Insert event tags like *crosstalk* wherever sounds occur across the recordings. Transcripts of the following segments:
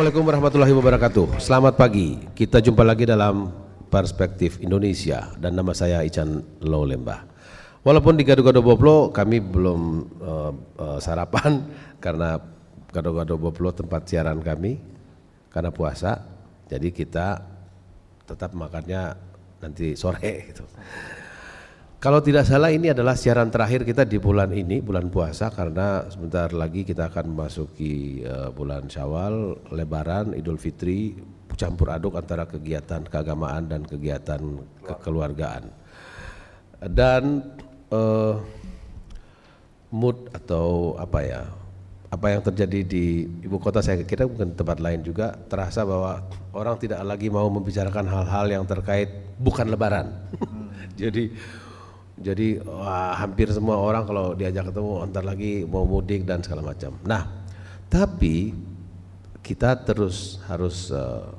Assalamualaikum warahmatullahi wabarakatuh. Selamat pagi. Kita jumpa lagi dalam Perspektif Indonesia dan nama saya Ican Lolemba. Walaupun di gado-gado boplo kami belum uh, uh, sarapan *laughs* karena gado-gado boplo tempat siaran kami karena puasa. Jadi kita tetap makannya nanti sore *laughs* gitu. Kalau tidak salah ini adalah siaran terakhir kita di bulan ini, bulan puasa karena sebentar lagi kita akan memasuki uh, eh, bulan Syawal, Lebaran, Idul Fitri, campur aduk antara kegiatan keagamaan dan kegiatan kekeluargaan. Dan uh, mood atau apa ya? Apa yang terjadi di ibu kota saya kira bukan tempat lain juga terasa bahwa orang tidak lagi mau membicarakan hal-hal yang terkait bukan lebaran. *laughs* Jadi jadi wah, hampir semua orang kalau diajak ketemu oh, ntar lagi mau mudik dan segala macam. Nah, tapi kita terus harus uh,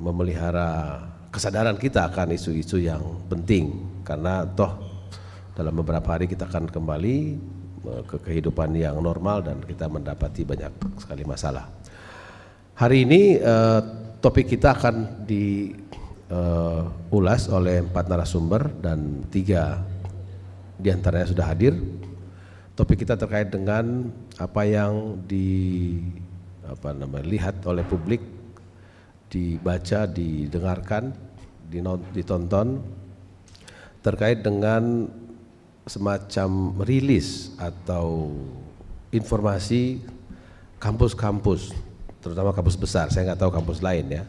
memelihara kesadaran kita akan isu-isu yang penting karena toh dalam beberapa hari kita akan kembali eh, ke kehidupan yang normal dan kita mendapati banyak sekali masalah. Hari ini uh, topik kita akan di uh, ulas oleh empat narasumber dan tiga diantaranya sudah hadir. Topik kita terkait dengan apa yang di apa namanya lihat oleh publik, dibaca, didengarkan, ditonton terkait dengan semacam rilis atau informasi kampus-kampus, terutama kampus besar. Saya nggak tahu kampus lain ya,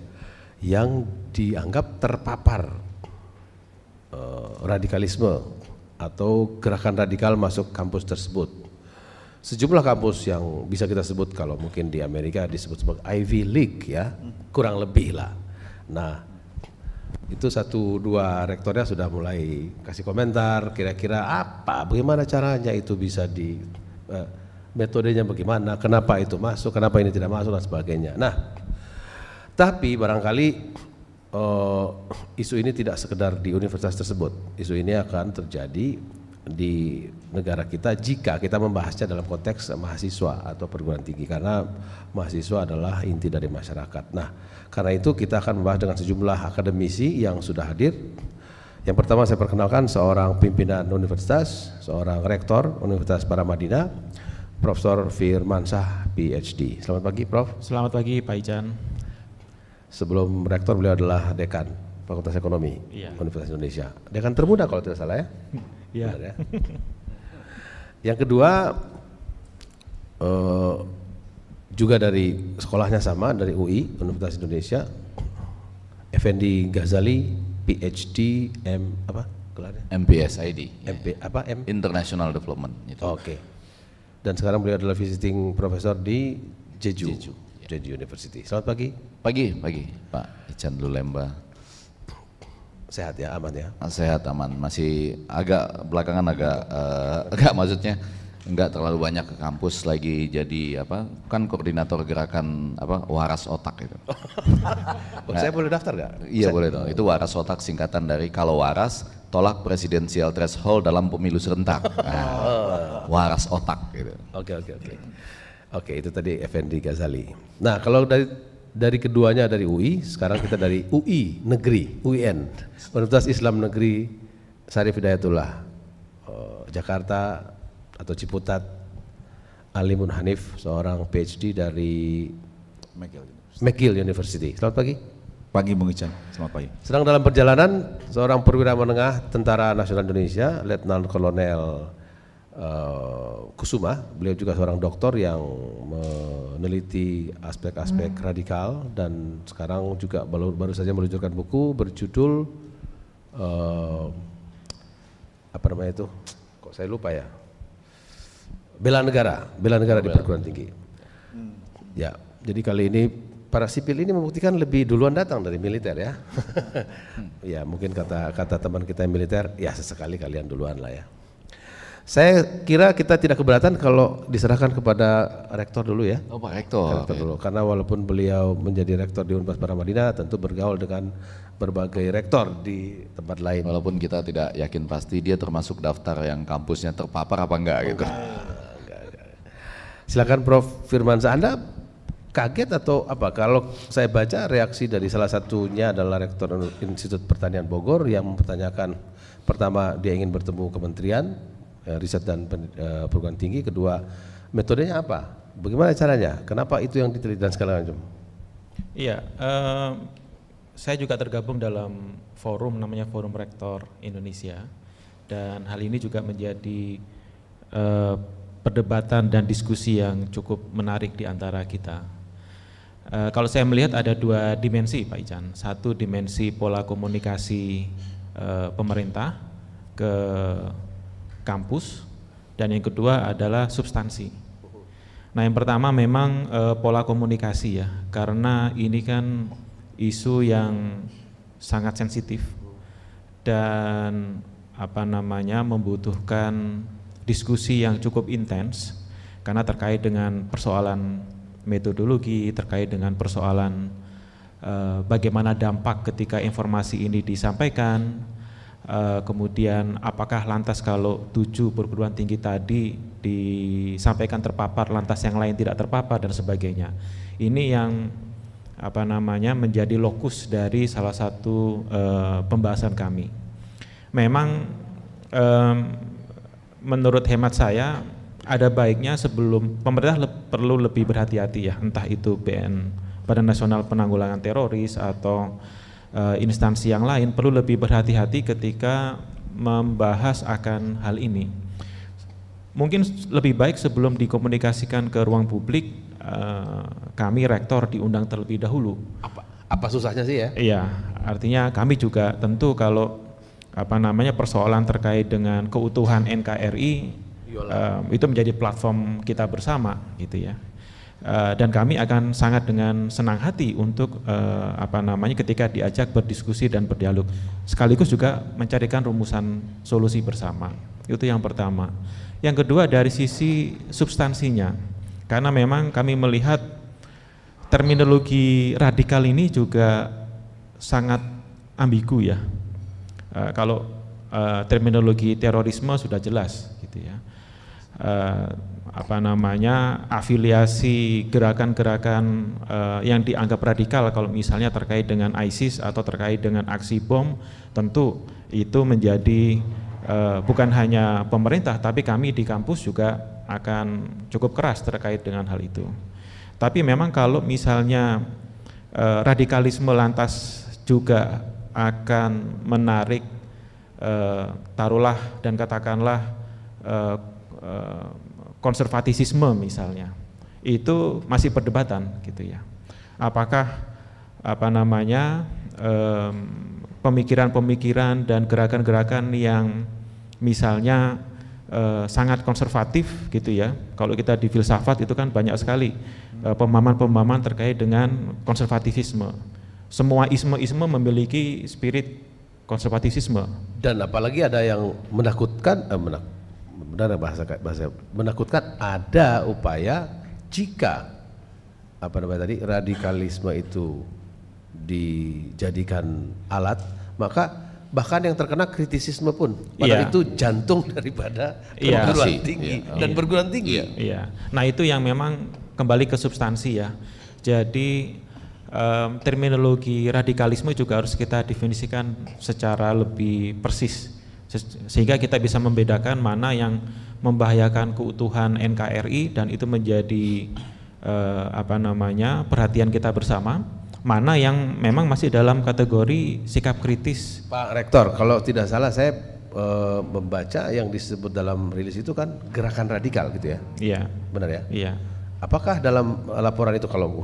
yang dianggap terpapar uh, radikalisme atau gerakan radikal masuk kampus tersebut. Sejumlah kampus yang bisa kita sebut kalau mungkin di Amerika disebut sebagai Ivy League ya, kurang lebih lah. Nah, itu satu dua rektornya sudah mulai kasih komentar kira-kira apa, bagaimana caranya itu bisa di eh, metodenya bagaimana, kenapa itu masuk, kenapa ini tidak masuk dan sebagainya. Nah, tapi barangkali uh, isu ini tidak sekedar di universitas tersebut. Isu ini akan terjadi di negara kita jika kita membahasnya dalam konteks mahasiswa atau perguruan tinggi karena mahasiswa adalah inti dari masyarakat. Nah, karena itu kita akan membahas dengan sejumlah akademisi yang sudah hadir. Yang pertama saya perkenalkan seorang pimpinan universitas, seorang rektor Universitas Paramadina, Profesor Firman Shah, PhD. Selamat pagi, Prof. Selamat pagi, Pak Ican sebelum rektor beliau adalah dekan Fakultas Ekonomi iya. Universitas Indonesia. Dekan termuda kalau tidak salah ya. *laughs* Iya. ya. Yang kedua uh, juga dari sekolahnya sama dari UI Universitas Indonesia. Effendi Ghazali PhD M apa gelarnya? MPSID. MP apa M? International Development. Gitu. Oke. Okay. Dan sekarang beliau adalah visiting professor di Jeju. Jeju. Jadi ya. University. Selamat pagi. Pagi, pagi Pak Ican Lulemba. Sehat ya, aman ya? Ah, sehat, aman. Masih agak belakangan agak uh, *laughs* agak maksudnya nggak terlalu banyak ke kampus lagi jadi apa kan koordinator gerakan apa waras otak itu. nah, *laughs* saya boleh daftar nggak? Iya saya... boleh dong. Itu waras otak singkatan dari kalau waras tolak presidensial threshold dalam pemilu serentak. *laughs* Nah, waras otak gitu. Oke oke oke. Oke, itu tadi Effendi Ghazali. Nah, kalau dari dari keduanya dari UI, sekarang kita dari UI Negeri, UIN, Universitas Islam Negeri Syarif Hidayatullah, eh, Jakarta atau Ciputat, Ali Munhanif seorang PhD dari McGill University. McGill University. Selamat pagi. Pagi Bung Ican, selamat pagi. Sedang dalam perjalanan, seorang perwira menengah Tentara Nasional Indonesia, Letnan Kolonel uh, Kusuma. Beliau juga seorang dokter yang meneliti aspek-aspek hmm. radikal dan sekarang juga baru, baru saja meluncurkan buku berjudul uh, apa namanya itu? Kok saya lupa ya? Bela negara, bela negara oh, di perguruan tinggi. Hmm. Ya, jadi kali ini para sipil ini membuktikan lebih duluan datang dari militer ya. Hmm. *laughs* ya, mungkin kata kata teman kita yang militer, ya sesekali kalian duluan lah ya. Saya kira kita tidak keberatan kalau diserahkan kepada rektor dulu ya. Oh, Pak Rektor. Rektor dulu karena walaupun beliau menjadi rektor di Unpas Paramadina tentu bergaul dengan berbagai rektor di tempat lain. Walaupun kita tidak yakin pasti dia termasuk daftar yang kampusnya terpapar apa enggak oh, gitu. Silakan Prof Firman, Anda kaget atau apa? Kalau saya baca reaksi dari salah satunya adalah Rektor Institut Pertanian Bogor yang mempertanyakan pertama dia ingin bertemu kementerian, Eh, riset dan eh, perguruan tinggi, kedua metodenya apa, bagaimana caranya, kenapa itu yang diteliti dan segala macam. Iya, eh, saya juga tergabung dalam forum namanya Forum Rektor Indonesia dan hal ini juga menjadi eh, perdebatan dan diskusi yang cukup menarik di antara kita. Uh, kalau saya melihat ada dua dimensi Pak Ican. Satu dimensi pola komunikasi uh, pemerintah ke kampus dan yang kedua adalah substansi. Nah, yang pertama memang e, pola komunikasi ya, karena ini kan isu yang sangat sensitif dan apa namanya membutuhkan diskusi yang cukup intens karena terkait dengan persoalan metodologi, terkait dengan persoalan e, bagaimana dampak ketika informasi ini disampaikan, Eh, kemudian apakah lantas kalau tujuh perguruan tinggi tadi disampaikan terpapar lantas yang lain tidak terpapar dan sebagainya ini yang apa namanya menjadi lokus dari salah satu e, pembahasan kami memang e, menurut hemat saya ada baiknya sebelum pemerintah le perlu lebih berhati-hati ya entah itu BN Badan Nasional Penanggulangan Teroris atau uh, instansi yang lain perlu lebih berhati-hati ketika membahas akan hal ini. Mungkin lebih baik sebelum dikomunikasikan ke ruang publik uh, kami rektor diundang terlebih dahulu. Apa apa susahnya sih ya? Iya, artinya kami juga tentu kalau apa namanya persoalan terkait dengan keutuhan NKRI um, eh, itu menjadi platform kita bersama gitu ya. Eh, dan kami akan sangat dengan senang hati untuk uh, apa namanya ketika diajak berdiskusi dan berdialog sekaligus juga mencarikan rumusan solusi bersama itu yang pertama yang kedua dari sisi substansinya karena memang kami melihat terminologi radikal ini juga sangat ambigu ya uh, kalau terminologi terorisme sudah jelas gitu ya apa namanya afiliasi gerakan-gerakan uh, yang dianggap radikal kalau misalnya terkait dengan ISIS atau terkait dengan aksi bom tentu itu menjadi uh, bukan hanya pemerintah tapi kami di kampus juga akan cukup keras terkait dengan hal itu. Tapi memang kalau misalnya uh, radikalisme lantas juga akan menarik taruhlah dan katakanlah konservatisisme misalnya itu masih perdebatan gitu ya apakah apa namanya pemikiran-pemikiran eh, dan gerakan-gerakan yang misalnya eh, sangat konservatif gitu ya kalau kita di filsafat itu kan banyak sekali eh, pemahaman-pemahaman terkait dengan konservatisisme semua isme-isme memiliki spirit konservatisisme dan apalagi ada yang menakutkan eh, menak, benar bahasa bahasa menakutkan ada upaya jika apa namanya tadi radikalisme itu dijadikan alat maka bahkan yang terkena kritisisme pun padahal yeah. itu jantung *laughs* daripada yeah. Iya. Iya. tinggi yeah. dan iya. perguruan tinggi. Yeah. Yeah. Nah, itu yang memang kembali ke substansi ya. Jadi um, terminologi radikalisme juga harus kita definisikan secara lebih persis sehingga kita bisa membedakan mana yang membahayakan keutuhan NKRI dan itu menjadi eh, apa namanya perhatian kita bersama mana yang memang masih dalam kategori sikap kritis Pak Rektor kalau tidak salah saya eh, membaca yang disebut dalam rilis itu kan gerakan radikal gitu ya iya benar ya iya apakah dalam laporan itu kalau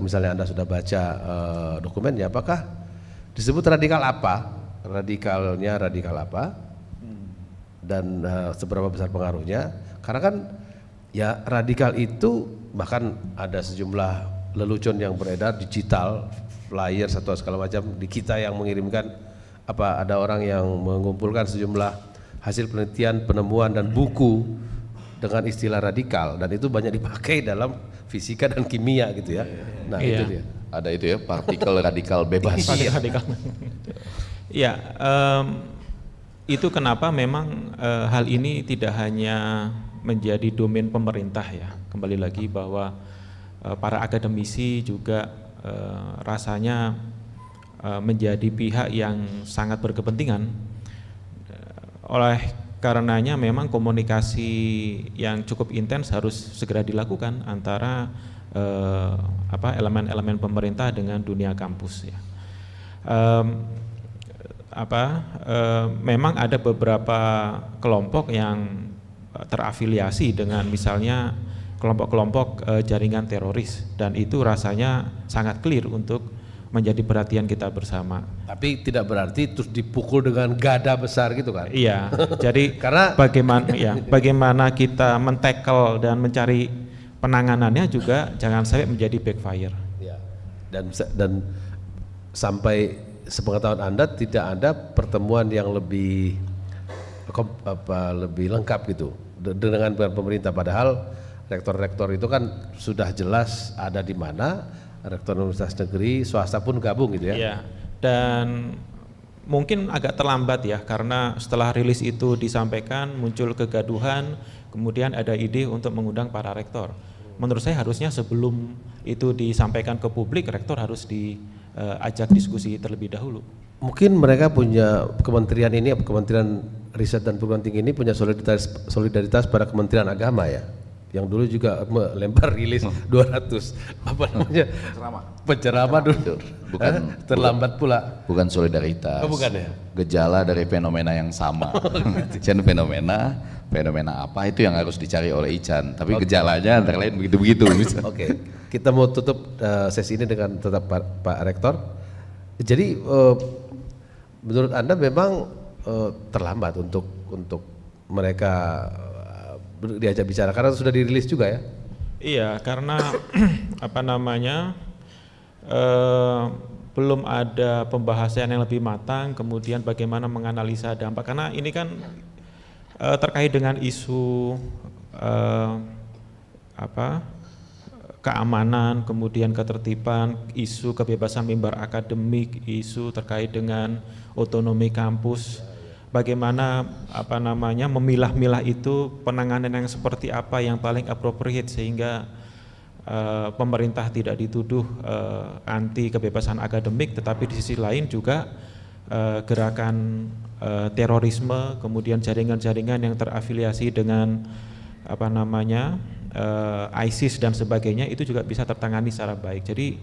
misalnya Anda sudah baca eh, dokumennya apakah disebut radikal apa radikalnya radikal apa hmm. dan uh, seberapa besar pengaruhnya karena kan ya radikal itu bahkan ada sejumlah lelucon yang beredar digital flyer atau segala macam di kita yang mengirimkan apa ada orang yang mengumpulkan sejumlah hasil penelitian penemuan dan buku dengan istilah radikal dan itu banyak dipakai dalam fisika dan kimia gitu ya iya. nah iya. itu dia ada itu ya partikel radikal bebas iya. Ya, um, itu kenapa memang uh, hal ini tidak hanya menjadi domain pemerintah ya. Kembali lagi bahwa uh, para akademisi juga uh, rasanya uh, menjadi pihak yang sangat berkepentingan. Oleh karenanya memang komunikasi yang cukup intens harus segera dilakukan antara apa elemen-elemen pemerintah dengan dunia kampus ya. Um, apa e, memang ada beberapa kelompok yang eh, terafiliasi dengan misalnya kelompok-kelompok e, jaringan teroris dan itu rasanya sangat clear untuk menjadi perhatian kita bersama. Tapi tidak berarti terus dipukul dengan gada besar gitu kan? Iya. *laughs* jadi karena bagaimana *laughs* ya bagaimana kita mentekel dan mencari penanganannya juga jangan sampai menjadi backfire. Iya. Dan dan sampai sepengetahuan Anda tidak ada pertemuan yang lebih apa lebih lengkap gitu dengan pemerintah padahal rektor-rektor itu kan sudah jelas ada di mana rektor universitas negeri swasta pun gabung gitu ya. Iya. Dan mungkin agak terlambat ya karena setelah rilis itu disampaikan muncul kegaduhan kemudian ada ide untuk mengundang para rektor. Menurut saya harusnya sebelum itu disampaikan ke publik rektor harus di uh, ajak diskusi terlebih dahulu. Mungkin mereka punya kementerian ini, kementerian riset dan perguruan tinggi ini punya solidaritas solidaritas pada kementerian agama ya yang dulu juga melempar rilis hmm. 200 apa namanya penceramah dulu bukan eh, terlambat pula bukan solidaritas oh, bukan ya gejala dari fenomena yang sama dan *laughs* oh, gitu. fenomena fenomena apa itu yang harus dicari oleh Ican. Tapi okay. gejalanya antara lain begitu-begitu. *laughs* Oke, okay. kita mau tutup uh, sesi ini dengan tetap Pak, Pak Rektor. Jadi uh, menurut Anda memang uh, terlambat untuk untuk mereka uh, diajak bicara karena sudah dirilis juga ya? Iya, karena *clears throat* apa namanya uh, belum ada pembahasan yang lebih matang, kemudian bagaimana menganalisa dampak. Karena ini kan uh, terkait dengan isu uh, apa keamanan, kemudian ketertiban, isu kebebasan mimbar akademik, isu terkait dengan otonomi kampus, bagaimana apa namanya memilah-milah itu penanganan yang seperti apa yang paling appropriate sehingga uh, pemerintah tidak dituduh uh, anti kebebasan akademik, tetapi di sisi lain juga Eh, gerakan eh, terorisme, kemudian jaringan-jaringan yang terafiliasi dengan apa namanya eh, ISIS dan sebagainya itu juga bisa tertangani secara baik. Jadi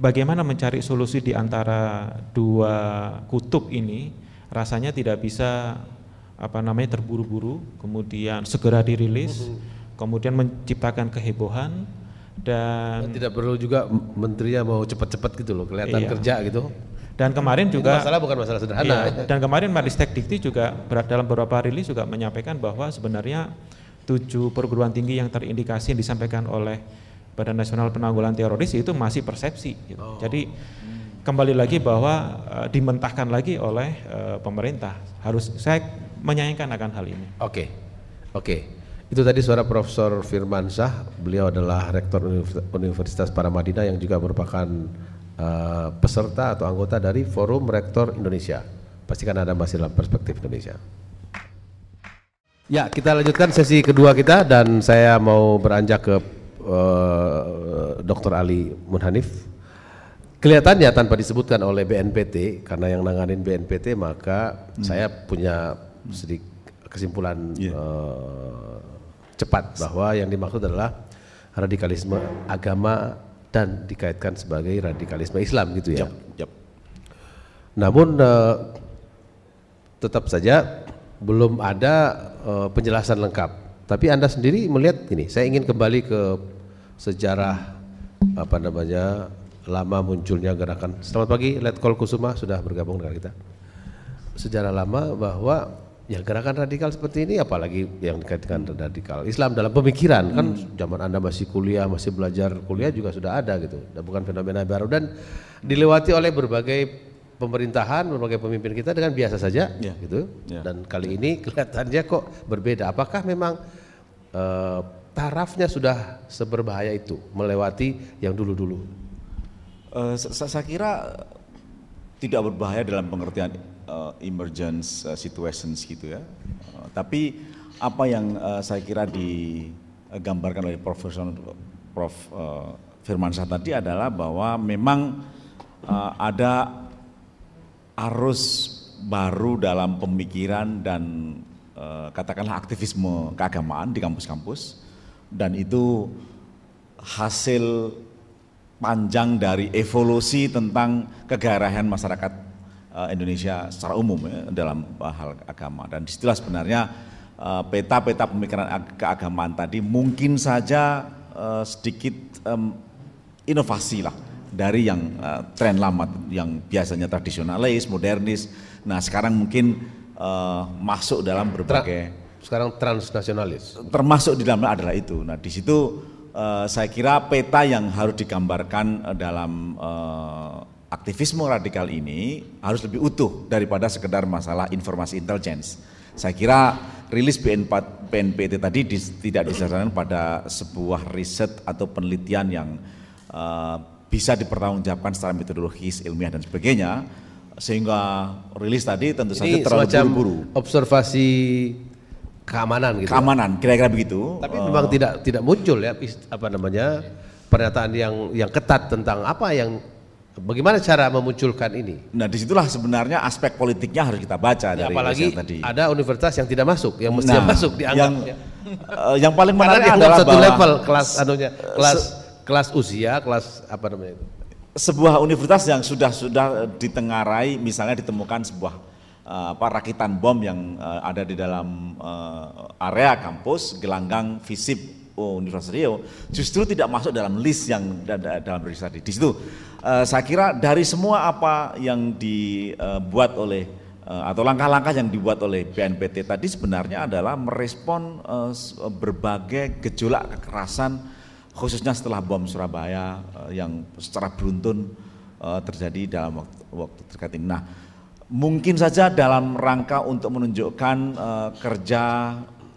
bagaimana mencari solusi di antara dua kutub ini rasanya tidak bisa apa namanya terburu-buru, kemudian segera dirilis, mm-hmm. kemudian menciptakan kehebohan dan tidak perlu juga menterinya mau cepat-cepat gitu loh, kelihatan iya. kerja gitu. Dan kemarin juga masalah bukan masalah sederhana. Iya, dan kemarin Maristek Dikti juga dalam beberapa rilis juga menyampaikan bahwa sebenarnya tujuh perguruan tinggi yang terindikasi yang disampaikan oleh Badan Nasional Penanggulangan Teroris itu masih persepsi. Gitu. Oh. Jadi kembali lagi bahwa uh, eh, dimentahkan lagi oleh uh, pemerintah. Harus saya menyayangkan akan hal ini. Oke. Okay. Oke. Okay. Itu tadi suara Profesor Firmansyah, beliau adalah rektor Universitas Paramadina yang juga merupakan Eh, peserta atau anggota dari Forum Rektor Indonesia. Pastikan ada masih dalam perspektif Indonesia. Ya, kita lanjutkan sesi kedua kita dan saya mau beranjak ke uh, eh, Dr. Ali Munhanif. Kelihatannya tanpa disebutkan oleh BNPT karena yang nanganin BNPT maka hmm. saya punya sedikit kesimpulan yeah. Iya. uh, cepat bahwa yang dimaksud adalah radikalisme agama dan dikaitkan sebagai radikalisme Islam gitu ya. Yep, yep. Namun uh, tetap saja belum ada uh, penjelasan lengkap. Tapi Anda sendiri melihat ini, saya ingin kembali ke sejarah apa namanya lama munculnya gerakan. Selamat pagi, Letkol Kusuma sudah bergabung dengan kita. Sejarah lama bahwa Ya gerakan radikal seperti ini apalagi yang dikaitkan radikal Islam dalam pemikiran kan hmm. kan zaman Anda masih kuliah, masih belajar kuliah juga sudah ada gitu. Dan bukan fenomena baru dan dilewati oleh berbagai pemerintahan, berbagai pemimpin kita dengan biasa saja ya. gitu. Ya. Dan kali ini kelihatannya kok berbeda. Apakah memang e, tarafnya sudah seberbahaya itu melewati yang dulu-dulu? Uh, saya kira tidak berbahaya dalam pengertian uh, emergence uh, situations gitu ya. Uh, tapi apa yang uh, saya kira digambarkan oleh Profesor Prof uh, Firmansyah tadi adalah bahwa memang uh, ada arus baru dalam pemikiran dan uh, katakanlah aktivisme keagamaan di kampus-kampus dan itu hasil panjang dari evolusi tentang kegairahan masyarakat Eh, Indonesia secara umum ya, dalam eh, hal agama dan istilah sebenarnya eh, peta-peta pemikiran keagamaan tadi mungkin saja sedikit inovasi lah dari yang tren lama yang biasanya tradisionalis, modernis. Nah sekarang mungkin masuk dalam berbagai Tra sekarang transnasionalis termasuk di dalamnya adalah itu. Nah di situ saya kira peta yang harus digambarkan dalam aktivisme radikal ini harus lebih utuh daripada sekedar masalah informasi intelijen. Saya kira rilis BN4, BNPT tadi dis, tidak disarankan pada sebuah riset atau penelitian yang uh, bisa dipertanggungjawabkan secara metodologis, ilmiah dan sebagainya, sehingga rilis tadi tentu saja terlalu buru-buru. Observasi keamanan gitu. Ya? Keamanan, kira-kira begitu. Tapi uh, memang tidak tidak muncul ya apa namanya pernyataan yang yang ketat tentang apa yang Gitu. Bagaimana cara memunculkan ini? Nah, disitulah sebenarnya aspek politiknya harus kita baca ya, dari apalagi tadi. ada universitas yang tidak masuk, yang mestinya nah, masuk dianggap yang, uh, yang paling menarik Karena adalah satu level kelas anunya, kelas kelas usia, kelas apa namanya itu. Sebuah universitas yang sudah sudah ditengarai misalnya ditemukan sebuah uh, apa rakitan bom yang uh, ada di dalam uh, area kampus gelanggang visip Universitas Rio, justru tidak masuk dalam list yang dalam berita tadi. Di situ Eh, saya kira dari semua apa yang dibuat oleh eh, atau langkah-langkah yang dibuat oleh BNPT tadi sebenarnya adalah merespon eh, berbagai gejolak kekerasan khususnya setelah bom Surabaya yang secara beruntun terjadi dalam waktu, waktu terkait ini. Nah, mungkin saja dalam rangka untuk menunjukkan kerja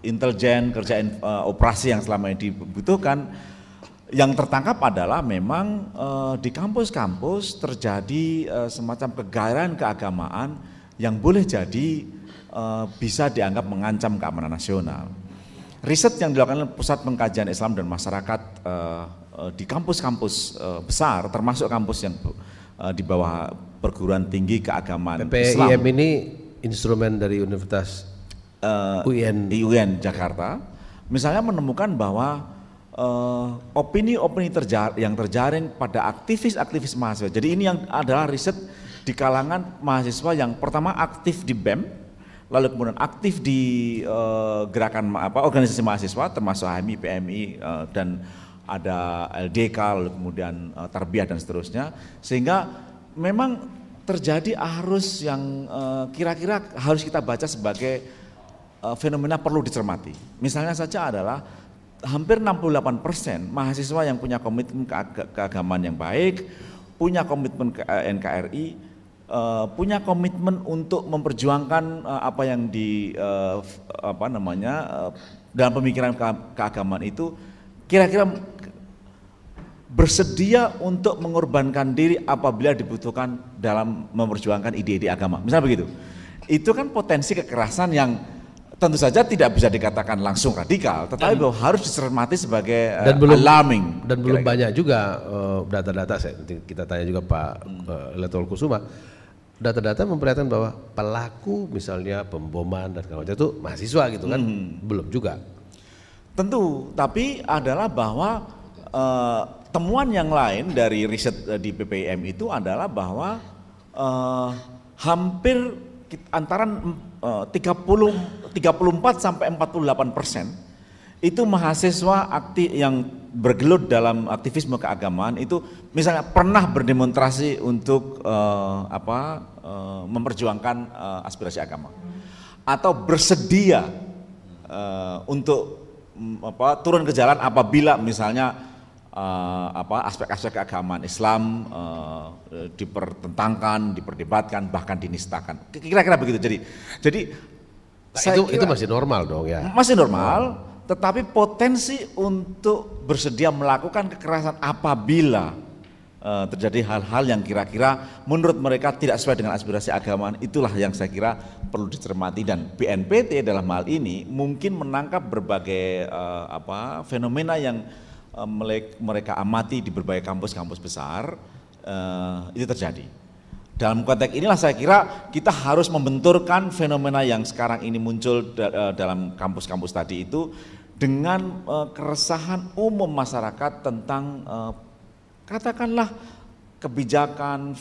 intelijen, kerja operasi yang selama ini dibutuhkan yang tertangkap adalah memang e, di kampus-kampus terjadi e, semacam kegairahan keagamaan yang boleh jadi e, bisa dianggap mengancam keamanan nasional. Riset yang dilakukan oleh Pusat Pengkajian Islam dan Masyarakat e, di kampus-kampus e, besar, termasuk kampus yang e, di bawah perguruan tinggi keagamaan PPIM Islam. ini instrumen dari Universitas e, UIN Jakarta, misalnya menemukan bahwa Eh, opini-opini uh, terja yang terjaring pada aktivis-aktivis mahasiswa. Jadi ini yang adalah riset di kalangan mahasiswa yang pertama aktif di BEM, lalu kemudian aktif di uh, gerakan apa organisasi mahasiswa termasuk HMI, PMI uh, eh, dan ada LDK, lalu kemudian uh, tarbiyah dan seterusnya, sehingga memang terjadi arus yang kira-kira uh, harus kita baca sebagai uh, fenomena perlu dicermati. Misalnya saja adalah hampir 68 persen mahasiswa yang punya komitmen keag keagamaan yang baik, punya komitmen ke eh, NKRI, eh, punya komitmen untuk memperjuangkan eh, apa yang di apa namanya dalam pemikiran ke keagamaan itu, kira-kira bersedia untuk mengorbankan diri apabila dibutuhkan dalam memperjuangkan ide-ide agama. Misalnya begitu. Itu kan potensi kekerasan yang tentu saja tidak bisa dikatakan langsung radikal, tetapi dan, harus dicermati sebagai dan eh, belum, alarming. Dan kira-kira. belum banyak juga uh, data-data, saya nanti kita tanya juga Pak hmm. uh, eh, Letol Kusuma, data-data memperlihatkan bahwa pelaku misalnya pemboman dan kawan itu mahasiswa gitu kan, hmm. belum juga. Tentu, tapi adalah bahwa uh, temuan yang lain dari riset uh, di PPM itu adalah bahwa uh, hampir antara 30 eh, 34 sampai 48 persen itu mahasiswa aktif yang bergelut dalam aktivisme keagamaan itu misalnya pernah berdemonstrasi untuk uh, apa uh, memperjuangkan uh, aspirasi agama atau bersedia uh, untuk um, apa turun ke jalan apabila misalnya Eh, apa aspek-aspek keagamaan Islam eh, eh, dipertentangkan, diperdebatkan, bahkan dinistakan. Kira-kira begitu. Jadi, jadi nah, itu itu masih normal dong ya. Masih normal, tetapi potensi untuk bersedia melakukan kekerasan apabila terjadi hal-hal yang kira-kira menurut mereka tidak sesuai dengan aspirasi agama itulah yang saya kira perlu dicermati dan BNPT dalam hal ini mungkin menangkap berbagai uh, apa fenomena yang Eh, mereka amati di berbagai kampus-kampus besar eh, itu terjadi. Dalam konteks inilah saya kira kita harus membenturkan fenomena yang sekarang ini muncul eh, dalam kampus-kampus tadi itu dengan keresahan umum masyarakat tentang katakanlah kebijakan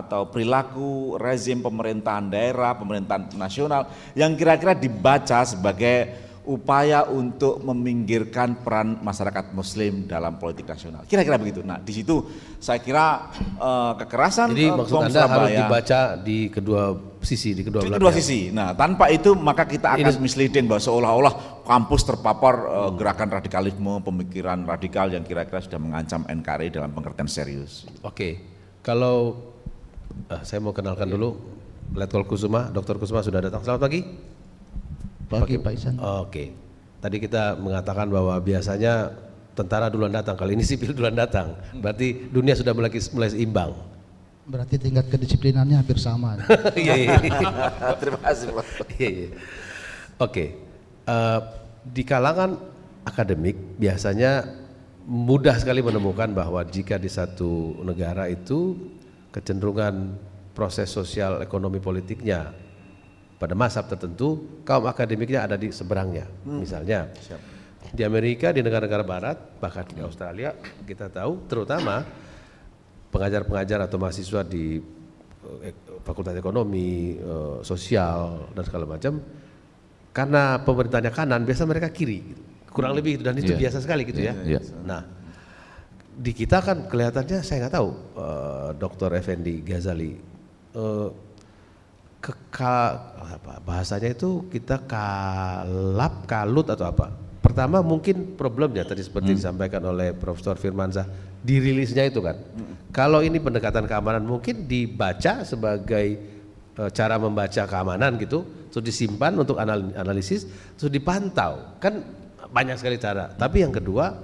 atau perilaku rezim pemerintahan daerah, pemerintahan nasional yang kira-kira dibaca sebagai upaya untuk meminggirkan peran masyarakat muslim dalam politik nasional. Kira-kira begitu. Nah, di situ saya kira uh, kekerasan Jadi uh, maksud Anda Surabaya, harus dibaca di kedua sisi, di kedua di kedua sisi. Nah, tanpa itu maka kita akan Ini. misleading bahwa seolah-olah kampus terpapar uh, gerakan radikalisme, pemikiran radikal yang kira-kira sudah mengancam NKRI dalam pengertian serius. Oke. Kalau uh, saya mau kenalkan iya. dulu Letkol Kusuma, Dokter Kusuma sudah datang. Selamat pagi pagi Pak Isan. Oke. Okay. Tadi kita mengatakan bahwa biasanya tentara duluan datang, kali ini sipil *laughs* duluan datang. Berarti dunia sudah mulai mulai seimbang. Berarti tingkat kedisiplinannya hampir sama. *laughs* Iya. iya, iya. *laughs* Terima kasih Pak. iya. iya. Oke. Eh, di kalangan akademik biasanya mudah sekali menemukan bahwa jika di satu negara itu kecenderungan proses sosial ekonomi politiknya pada mazhab tertentu kaum akademiknya ada di seberangnya hmm. misalnya Siap. di Amerika di negara-negara Barat bahkan di Australia kita tahu terutama pengajar-pengajar atau mahasiswa di eh, Fakultas Ekonomi, eh, Sosial dan segala macam karena pemerintahnya kanan biasa mereka kiri gitu. kurang lebih itu dan itu yeah. biasa sekali gitu yeah. ya. Yeah. Iya. Nah di kita kan kelihatannya saya nggak tahu uh, eh, Dr. Effendi Ghazali uh, kekal apa bahasanya itu kita kalap kalut atau apa pertama mungkin problemnya tadi seperti hmm. disampaikan oleh Profesor Firmansyah dirilisnya itu kan hmm. kalau ini pendekatan keamanan mungkin dibaca sebagai e, cara membaca keamanan gitu terus disimpan untuk anal analisis terus dipantau kan banyak sekali cara tapi yang kedua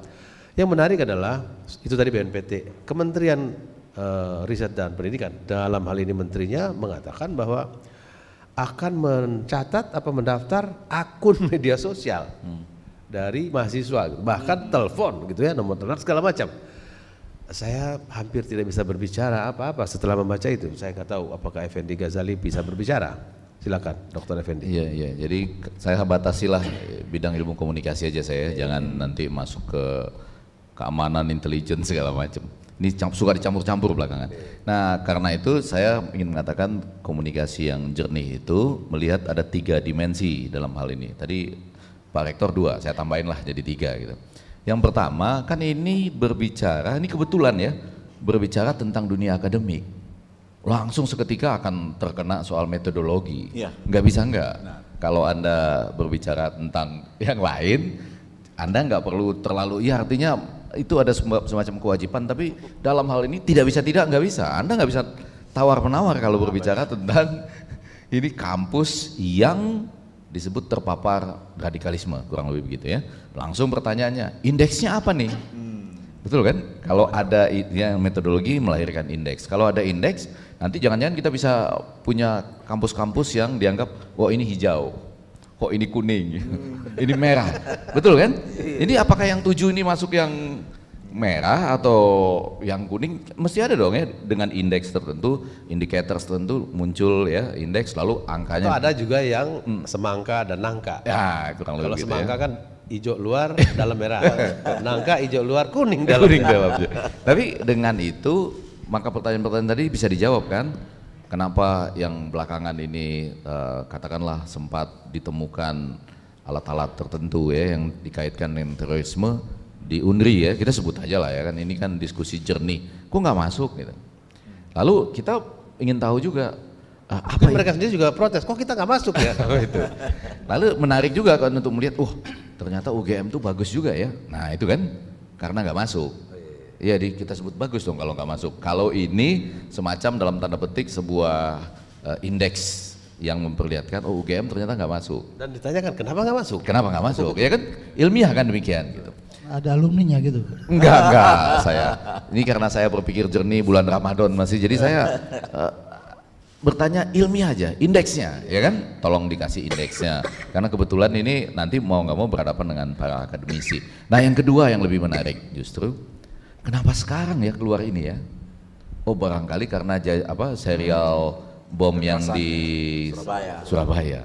yang menarik adalah itu tadi BNPT Kementerian e, Riset dan Pendidikan dalam hal ini menterinya mengatakan bahwa akan mencatat apa mendaftar akun *laughs* media sosial hmm. dari mahasiswa gitu. bahkan hmm. telepon gitu ya nomor telepon segala macam saya hampir tidak bisa berbicara apa-apa setelah membaca itu saya nggak tahu apakah Effendi Ghazali bisa berbicara silakan dokter Effendi iya iya jadi saya batasilah bidang ilmu komunikasi aja saya jangan nanti masuk ke keamanan, intelijen segala macam. Ini suka dicampur-campur belakangan. Nah karena itu saya ingin mengatakan komunikasi yang jernih itu melihat ada tiga dimensi dalam hal ini. Tadi Pak Rektor dua, saya tambahin lah jadi tiga gitu. Yang pertama kan ini berbicara, ini kebetulan ya, berbicara tentang dunia akademik. Langsung seketika akan terkena soal metodologi. Ya. Nggak bisa nggak. Nah. Kalau Anda berbicara tentang *laughs* yang lain, Anda nggak perlu terlalu, ya artinya itu ada semacam kewajiban tapi dalam hal ini tidak bisa tidak nggak bisa anda nggak bisa tawar menawar kalau berbicara tentang *laughs* ini kampus yang disebut terpapar radikalisme kurang lebih begitu ya langsung pertanyaannya indeksnya apa nih hmm. betul kan kalau ada ya, metodologi melahirkan indeks kalau ada indeks nanti jangan-jangan kita bisa punya kampus-kampus yang dianggap oh ini hijau kok ini kuning, *laughs* ini merah, betul kan? Iya. Ini apakah yang tujuh ini masuk yang merah atau yang kuning? Mesti ada dong ya dengan indeks tertentu, indikator tertentu muncul ya indeks lalu angkanya. Atau ada juga yang hmm. semangka dan nangka. Ya kurang lebih Kalau gitu ya. semangka ya. kan hijau luar, *laughs* dalam merah. nangka hijau luar, kuning *laughs* dalam. Kuning Tapi dengan itu maka pertanyaan-pertanyaan tadi bisa dijawab kan? Kenapa yang belakangan ini uh, katakanlah sempat ditemukan alat-alat tertentu ya yang dikaitkan dengan terorisme di UNRI ya kita sebut aja lah ya kan ini kan diskusi jernih, kok nggak masuk gitu. Lalu kita ingin tahu juga uh, apa kan ya? mereka sendiri juga protes, kok kita nggak masuk ya? *laughs* Oh, itu. Lalu menarik juga kan untuk melihat, uh ternyata UGM tuh bagus juga ya. Nah itu kan karena nggak masuk. Ya, di, kita sebut bagus dong kalau nggak masuk. Kalau ini semacam dalam tanda petik sebuah uh, indeks yang memperlihatkan oh UGM ternyata nggak masuk. Dan ditanyakan kenapa nggak masuk? Kenapa nggak masuk? Ya kan ilmiah kan demikian gitu. Ada alumninya gitu. Enggak, enggak saya. Ini karena saya berpikir jernih bulan Ramadan masih jadi saya uh, bertanya ilmiah aja, indeksnya, ya kan? Tolong dikasih indeksnya, karena kebetulan ini nanti mau nggak mau berhadapan dengan para akademisi. Nah yang kedua yang lebih menarik justru Kenapa sekarang ya keluar ini ya? Oh barangkali karena apa serial bom yang ya, di Surabaya. Surabaya.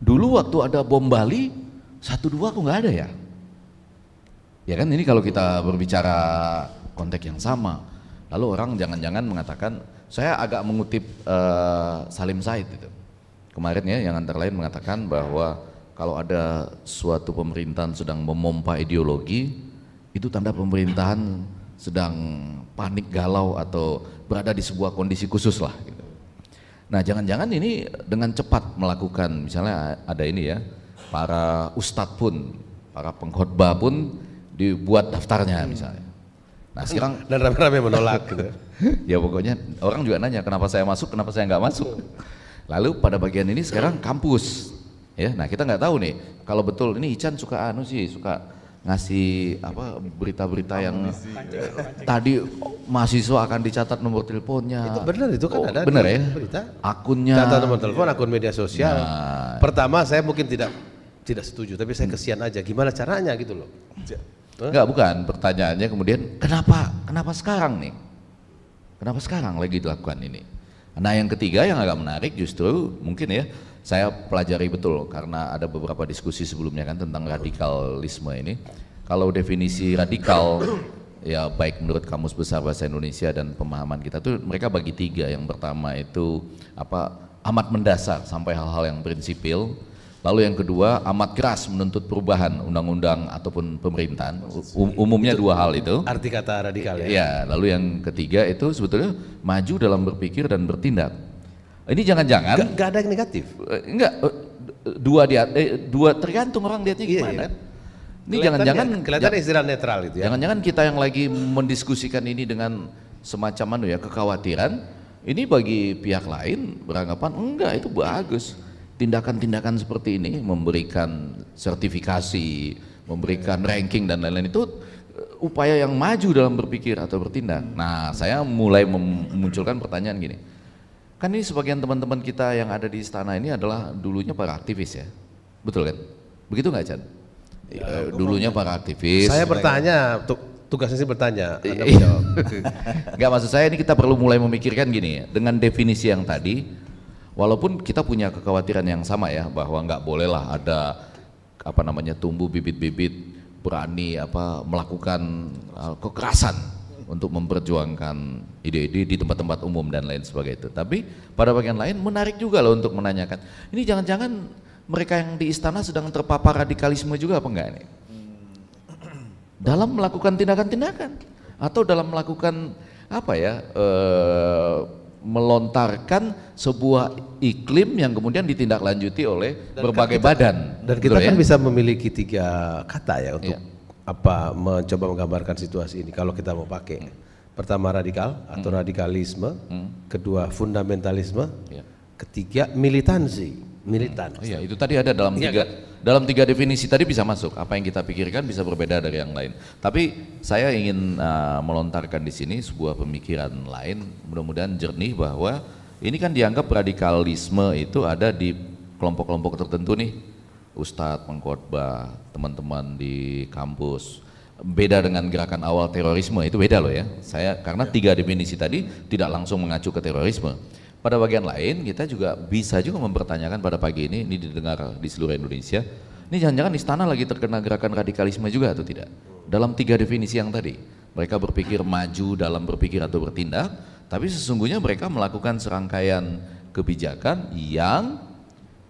Dulu waktu ada bom Bali satu dua kok nggak ada ya. Ya kan ini kalau kita berbicara konteks yang sama, lalu orang jangan-jangan mengatakan saya agak mengutip uh, Salim Said itu kemarin ya yang antara lain mengatakan bahwa kalau ada suatu pemerintahan sedang memompa ideologi itu tanda pemerintahan sedang panik galau atau berada di sebuah kondisi khusus lah gitu. Nah jangan-jangan ini dengan cepat melakukan misalnya ada ini ya para ustadz pun para pengkhotbah pun dibuat daftarnya hmm. misalnya. Nah sekarang *laughs* dan rame-rame menolak gitu. *laughs* ya pokoknya orang juga nanya kenapa saya masuk kenapa saya nggak masuk. Lalu pada bagian ini sekarang kampus ya. Nah kita nggak tahu nih kalau betul ini Ican suka anu sih suka ngasih apa berita-berita yang ya. tadi mahasiswa akan dicatat nomor teleponnya. Itu benar itu kan oh, ada benar ya? berita. Akunnya. Catat nomor telepon, akun media sosial. Nah. Pertama saya mungkin tidak tidak setuju, tapi saya kesian aja. Gimana caranya gitu loh? Enggak, bukan. Pertanyaannya kemudian kenapa? Kenapa sekarang nih? Kenapa sekarang lagi dilakukan ini? Nah, yang ketiga yang agak menarik justru mungkin ya saya pelajari betul karena ada beberapa diskusi sebelumnya kan tentang radikalisme ini. Kalau definisi radikal *clears throat* ya baik menurut kamus besar bahasa Indonesia dan pemahaman kita tuh mereka bagi tiga. Yang pertama itu apa amat mendasar sampai hal-hal yang prinsipil. Lalu yang kedua amat keras menuntut perubahan undang-undang ataupun pemerintahan. Um, umumnya dua hal itu. Arti kata radikal ya. Ya, lalu yang ketiga itu sebetulnya maju dalam berpikir dan bertindak ini jangan-jangan nggak -jangan, ada yang negatif. Enggak eh, eh, dua dia eh, dua tergantung orang lihatnya gimana. Iya, iya. Ini jangan-jangan kelihatan istilah netral itu ya. Jangan-jangan kita yang lagi mendiskusikan ini dengan semacam anu ya kekhawatiran ini bagi pihak lain beranggapan enggak itu bagus. Tindakan-tindakan seperti ini memberikan sertifikasi, memberikan iya. ranking dan lain-lain itu eh, upaya yang maju dalam berpikir atau bertindak. Nah, saya mulai memunculkan pertanyaan gini Kan ini sebagian teman-teman kita yang ada di istana ini adalah dulunya para aktivis ya, betul kan? Begitu nggak Chan? Ya, eh, dulunya para aktivis. Saya bertanya, kan. tugasnya sih bertanya. Enggak *laughs* maksud saya ini kita perlu mulai memikirkan gini ya, dengan definisi yang tadi, walaupun kita punya kekhawatiran yang sama ya, bahwa nggak bolehlah ada apa namanya tumbuh bibit-bibit berani apa melakukan eh, kekerasan untuk memperjuangkan ide-ide di tempat-tempat umum dan lain sebagainya itu. Tapi pada bagian lain menarik juga loh untuk menanyakan, ini jangan-jangan mereka yang di istana sedang terpapar radikalisme juga apa enggak ini? Hmm. Dalam melakukan tindakan-tindakan atau dalam melakukan apa ya ee, eh, melontarkan sebuah iklim yang kemudian ditindaklanjuti oleh dan berbagai kita, badan. Dan gitu kita kan ya? bisa memiliki tiga kata ya untuk ya apa mencoba menggambarkan situasi ini kalau kita mau pakai hmm. pertama radikal atau hmm. radikalisme hmm. kedua fundamentalisme yeah. ketiga militansi militan hmm. Oh iya itu tadi ada dalam iya tiga kan? dalam tiga definisi tadi bisa masuk apa yang kita pikirkan bisa berbeda dari yang lain tapi saya ingin uh, melontarkan di sini sebuah pemikiran lain mudah-mudahan jernih bahwa ini kan dianggap radikalisme itu ada di kelompok-kelompok tertentu nih Ustadz mengkhotbah, teman-teman di kampus. Beda dengan gerakan awal terorisme itu beda loh ya. Saya karena tiga definisi tadi tidak langsung mengacu ke terorisme. Pada bagian lain kita juga bisa juga mempertanyakan pada pagi ini ini didengar di seluruh Indonesia. Ini jangan-jangan istana lagi terkena gerakan radikalisme juga atau tidak? Dalam tiga definisi yang tadi, mereka berpikir maju dalam berpikir atau bertindak, tapi sesungguhnya mereka melakukan serangkaian kebijakan yang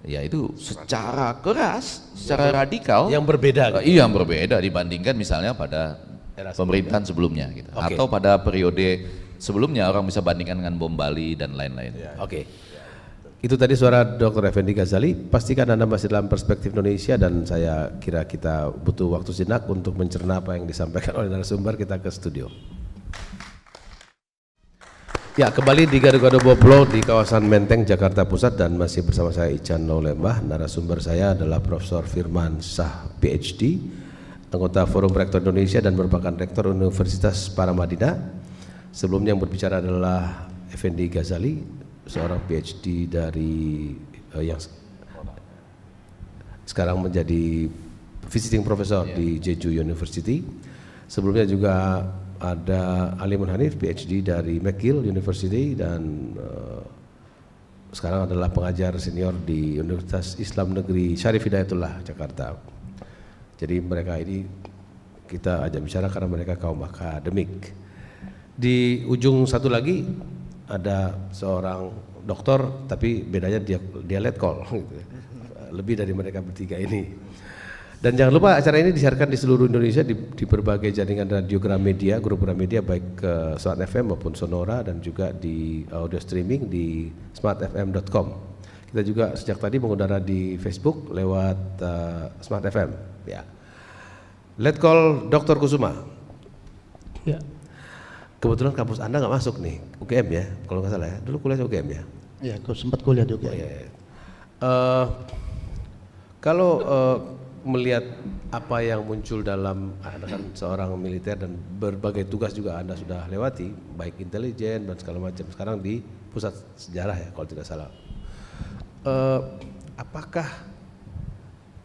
ya itu secara keras, secara radikal yang berbeda. Eh, gitu. Iya, yang berbeda dibandingkan misalnya pada pemerintahan sebelumnya gitu. Okay. Atau pada periode sebelumnya orang bisa bandingkan dengan bom Bali dan lain-lain. Ya. Oke. Okay. Itu tadi suara Dr. Effendi Ghazali. Pastikan Anda masih dalam perspektif Indonesia dan saya kira kita butuh waktu sejenak untuk mencerna apa yang disampaikan oleh narasumber kita ke studio. Ya, kembali di Gado-Gado Boblo di kawasan Menteng, Jakarta Pusat dan masih bersama saya Ican Lolembah. Narasumber saya adalah Profesor Firman Sah, PhD, anggota Forum Rektor Indonesia dan merupakan Rektor Universitas Paramadina. Sebelumnya yang berbicara adalah Effendi Ghazali, seorang PhD dari uh, yang sekarang menjadi visiting professor yeah. di Jeju University. Sebelumnya juga ada Ali Hanif PhD dari McGill University dan uh, sekarang adalah pengajar senior di Universitas Islam Negeri Syarif Hidayatullah Jakarta. Jadi mereka ini kita ajak bicara karena mereka kaum akademik. Di ujung satu lagi ada seorang dokter tapi bedanya dia dia call gitu. Ya. Lebih dari mereka bertiga ini. Dan jangan lupa acara ini disiarkan di seluruh Indonesia di, di berbagai jaringan radio Gramedia, grup Gramedia baik ke Smart FM maupun Sonora dan juga di audio streaming di smartfm.com. Kita juga sejak tadi mengudara di Facebook lewat uh, Smart FM. Ya. Let call Dr. Kusuma. Ya. Kebetulan kampus Anda nggak masuk nih, UGM ya, kalau nggak salah ya. Dulu kuliah UGM ya? Iya, ya, sempat kuliah di UGM. Oh, ya, ya. Uh, iya. eh, kalau uh, melihat apa yang muncul dalam Anda ah, kan seorang militer dan berbagai tugas juga Anda sudah lewati, baik intelijen dan segala macam. Sekarang di pusat sejarah ya kalau tidak salah. Uh, apakah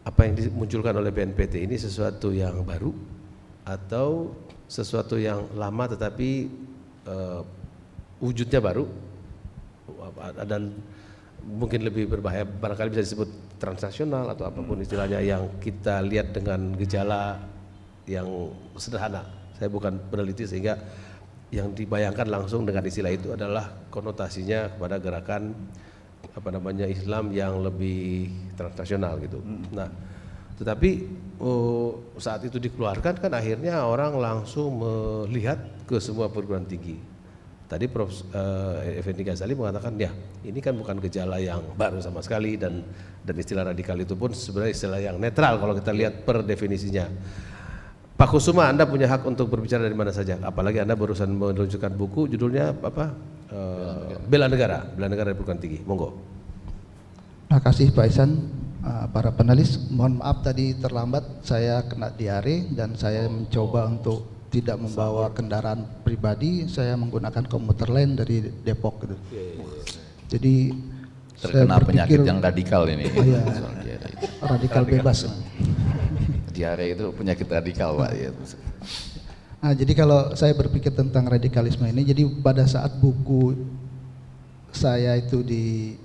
apa yang dimunculkan oleh BNPT ini sesuatu yang baru atau sesuatu yang lama tetapi uh, wujudnya baru dan mungkin lebih berbahaya barangkali bisa disebut transnasional atau apapun hmm. istilahnya yang kita lihat dengan gejala yang sederhana. Saya bukan peneliti sehingga yang dibayangkan langsung dengan istilah itu adalah konotasinya kepada gerakan apa namanya Islam yang lebih transnasional gitu. Hmm. Nah, tetapi uh, saat itu dikeluarkan kan akhirnya orang langsung melihat ke semua perguruan tinggi Tadi Prof. Eh, Effendi Ghazali mengatakan ya ini kan bukan gejala yang baru sama sekali dan dan istilah radikal itu pun sebenarnya istilah yang netral kalau kita lihat per definisinya. Pak Kusuma, Anda punya hak untuk berbicara dari mana saja, apalagi Anda barusan menunjukkan buku judulnya apa? Eh, Bela Negara, Bela Negara dari Perguruan Tinggi. Monggo. Terima kasih Pak Isan eh, para panelis. Mohon maaf tadi terlambat, saya kena diare dan saya mencoba untuk tidak membawa kendaraan pribadi, saya menggunakan komuter lain dari Depok gitu. Yeah, yeah, yeah. Jadi terkena saya berpikir, penyakit yang radikal ini. Oh, iya, iya. radikal bebas. Diare itu penyakit radikal, Pak. Iya. Nah, jadi kalau saya berpikir tentang radikalisme ini, jadi pada saat buku saya itu di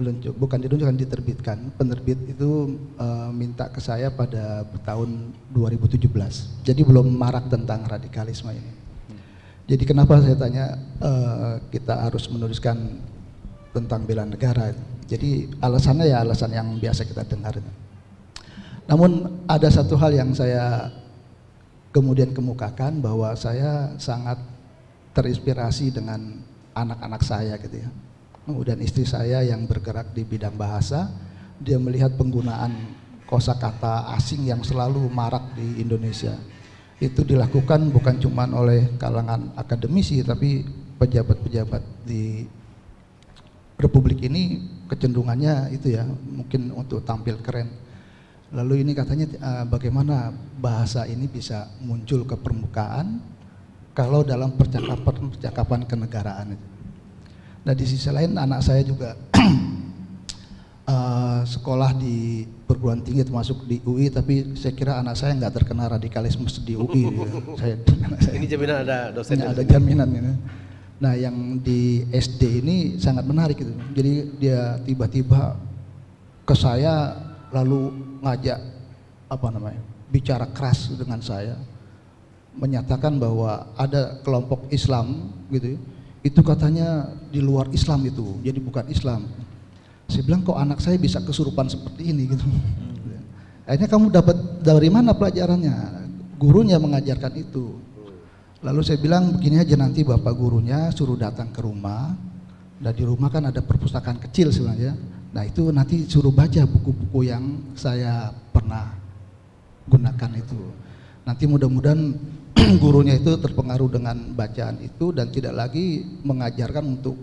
luncur bukan diluncurkan diterbitkan. Penerbit itu e, minta ke saya pada tahun 2017. Jadi belum marak tentang radikalisme ini. Jadi kenapa saya tanya e, kita harus menuliskan tentang bela negara. Jadi alasannya ya alasan yang biasa kita dengar. Namun ada satu hal yang saya kemudian kemukakan bahwa saya sangat terinspirasi dengan anak-anak saya gitu ya dan istri saya yang bergerak di bidang bahasa, dia melihat penggunaan kosakata asing yang selalu marak di Indonesia. Itu dilakukan bukan cuma oleh kalangan akademisi tapi pejabat-pejabat di republik ini kecenderungannya itu ya mungkin untuk tampil keren. Lalu ini katanya eh, bagaimana bahasa ini bisa muncul ke permukaan kalau dalam percakapan-percakapan kenegaraan itu Nah di sisi lain anak saya juga uh, *clears throat* sekolah di perguruan tinggi termasuk di UI tapi saya kira anak saya nggak terkena radikalisme di UI ya. *laughs* saya, ini jaminan ada dosen ya? ada jaminan ini nah yang di SD ini sangat menarik gitu jadi dia tiba-tiba ke saya lalu ngajak apa namanya bicara keras dengan saya menyatakan bahwa ada kelompok Islam gitu ya, itu katanya di luar Islam itu, jadi bukan Islam. Saya bilang kok anak saya bisa kesurupan seperti ini gitu. Hmm. Akhirnya kamu dapat dari mana pelajarannya? Gurunya mengajarkan itu. Lalu saya bilang begini aja nanti bapak gurunya suruh datang ke rumah. Dan di rumah kan ada perpustakaan kecil sebenarnya. Nah itu nanti suruh baca buku-buku yang saya pernah gunakan itu. Nanti mudah-mudahan *clears throat* gurunya itu terpengaruh dengan bacaan itu dan tidak lagi mengajarkan untuk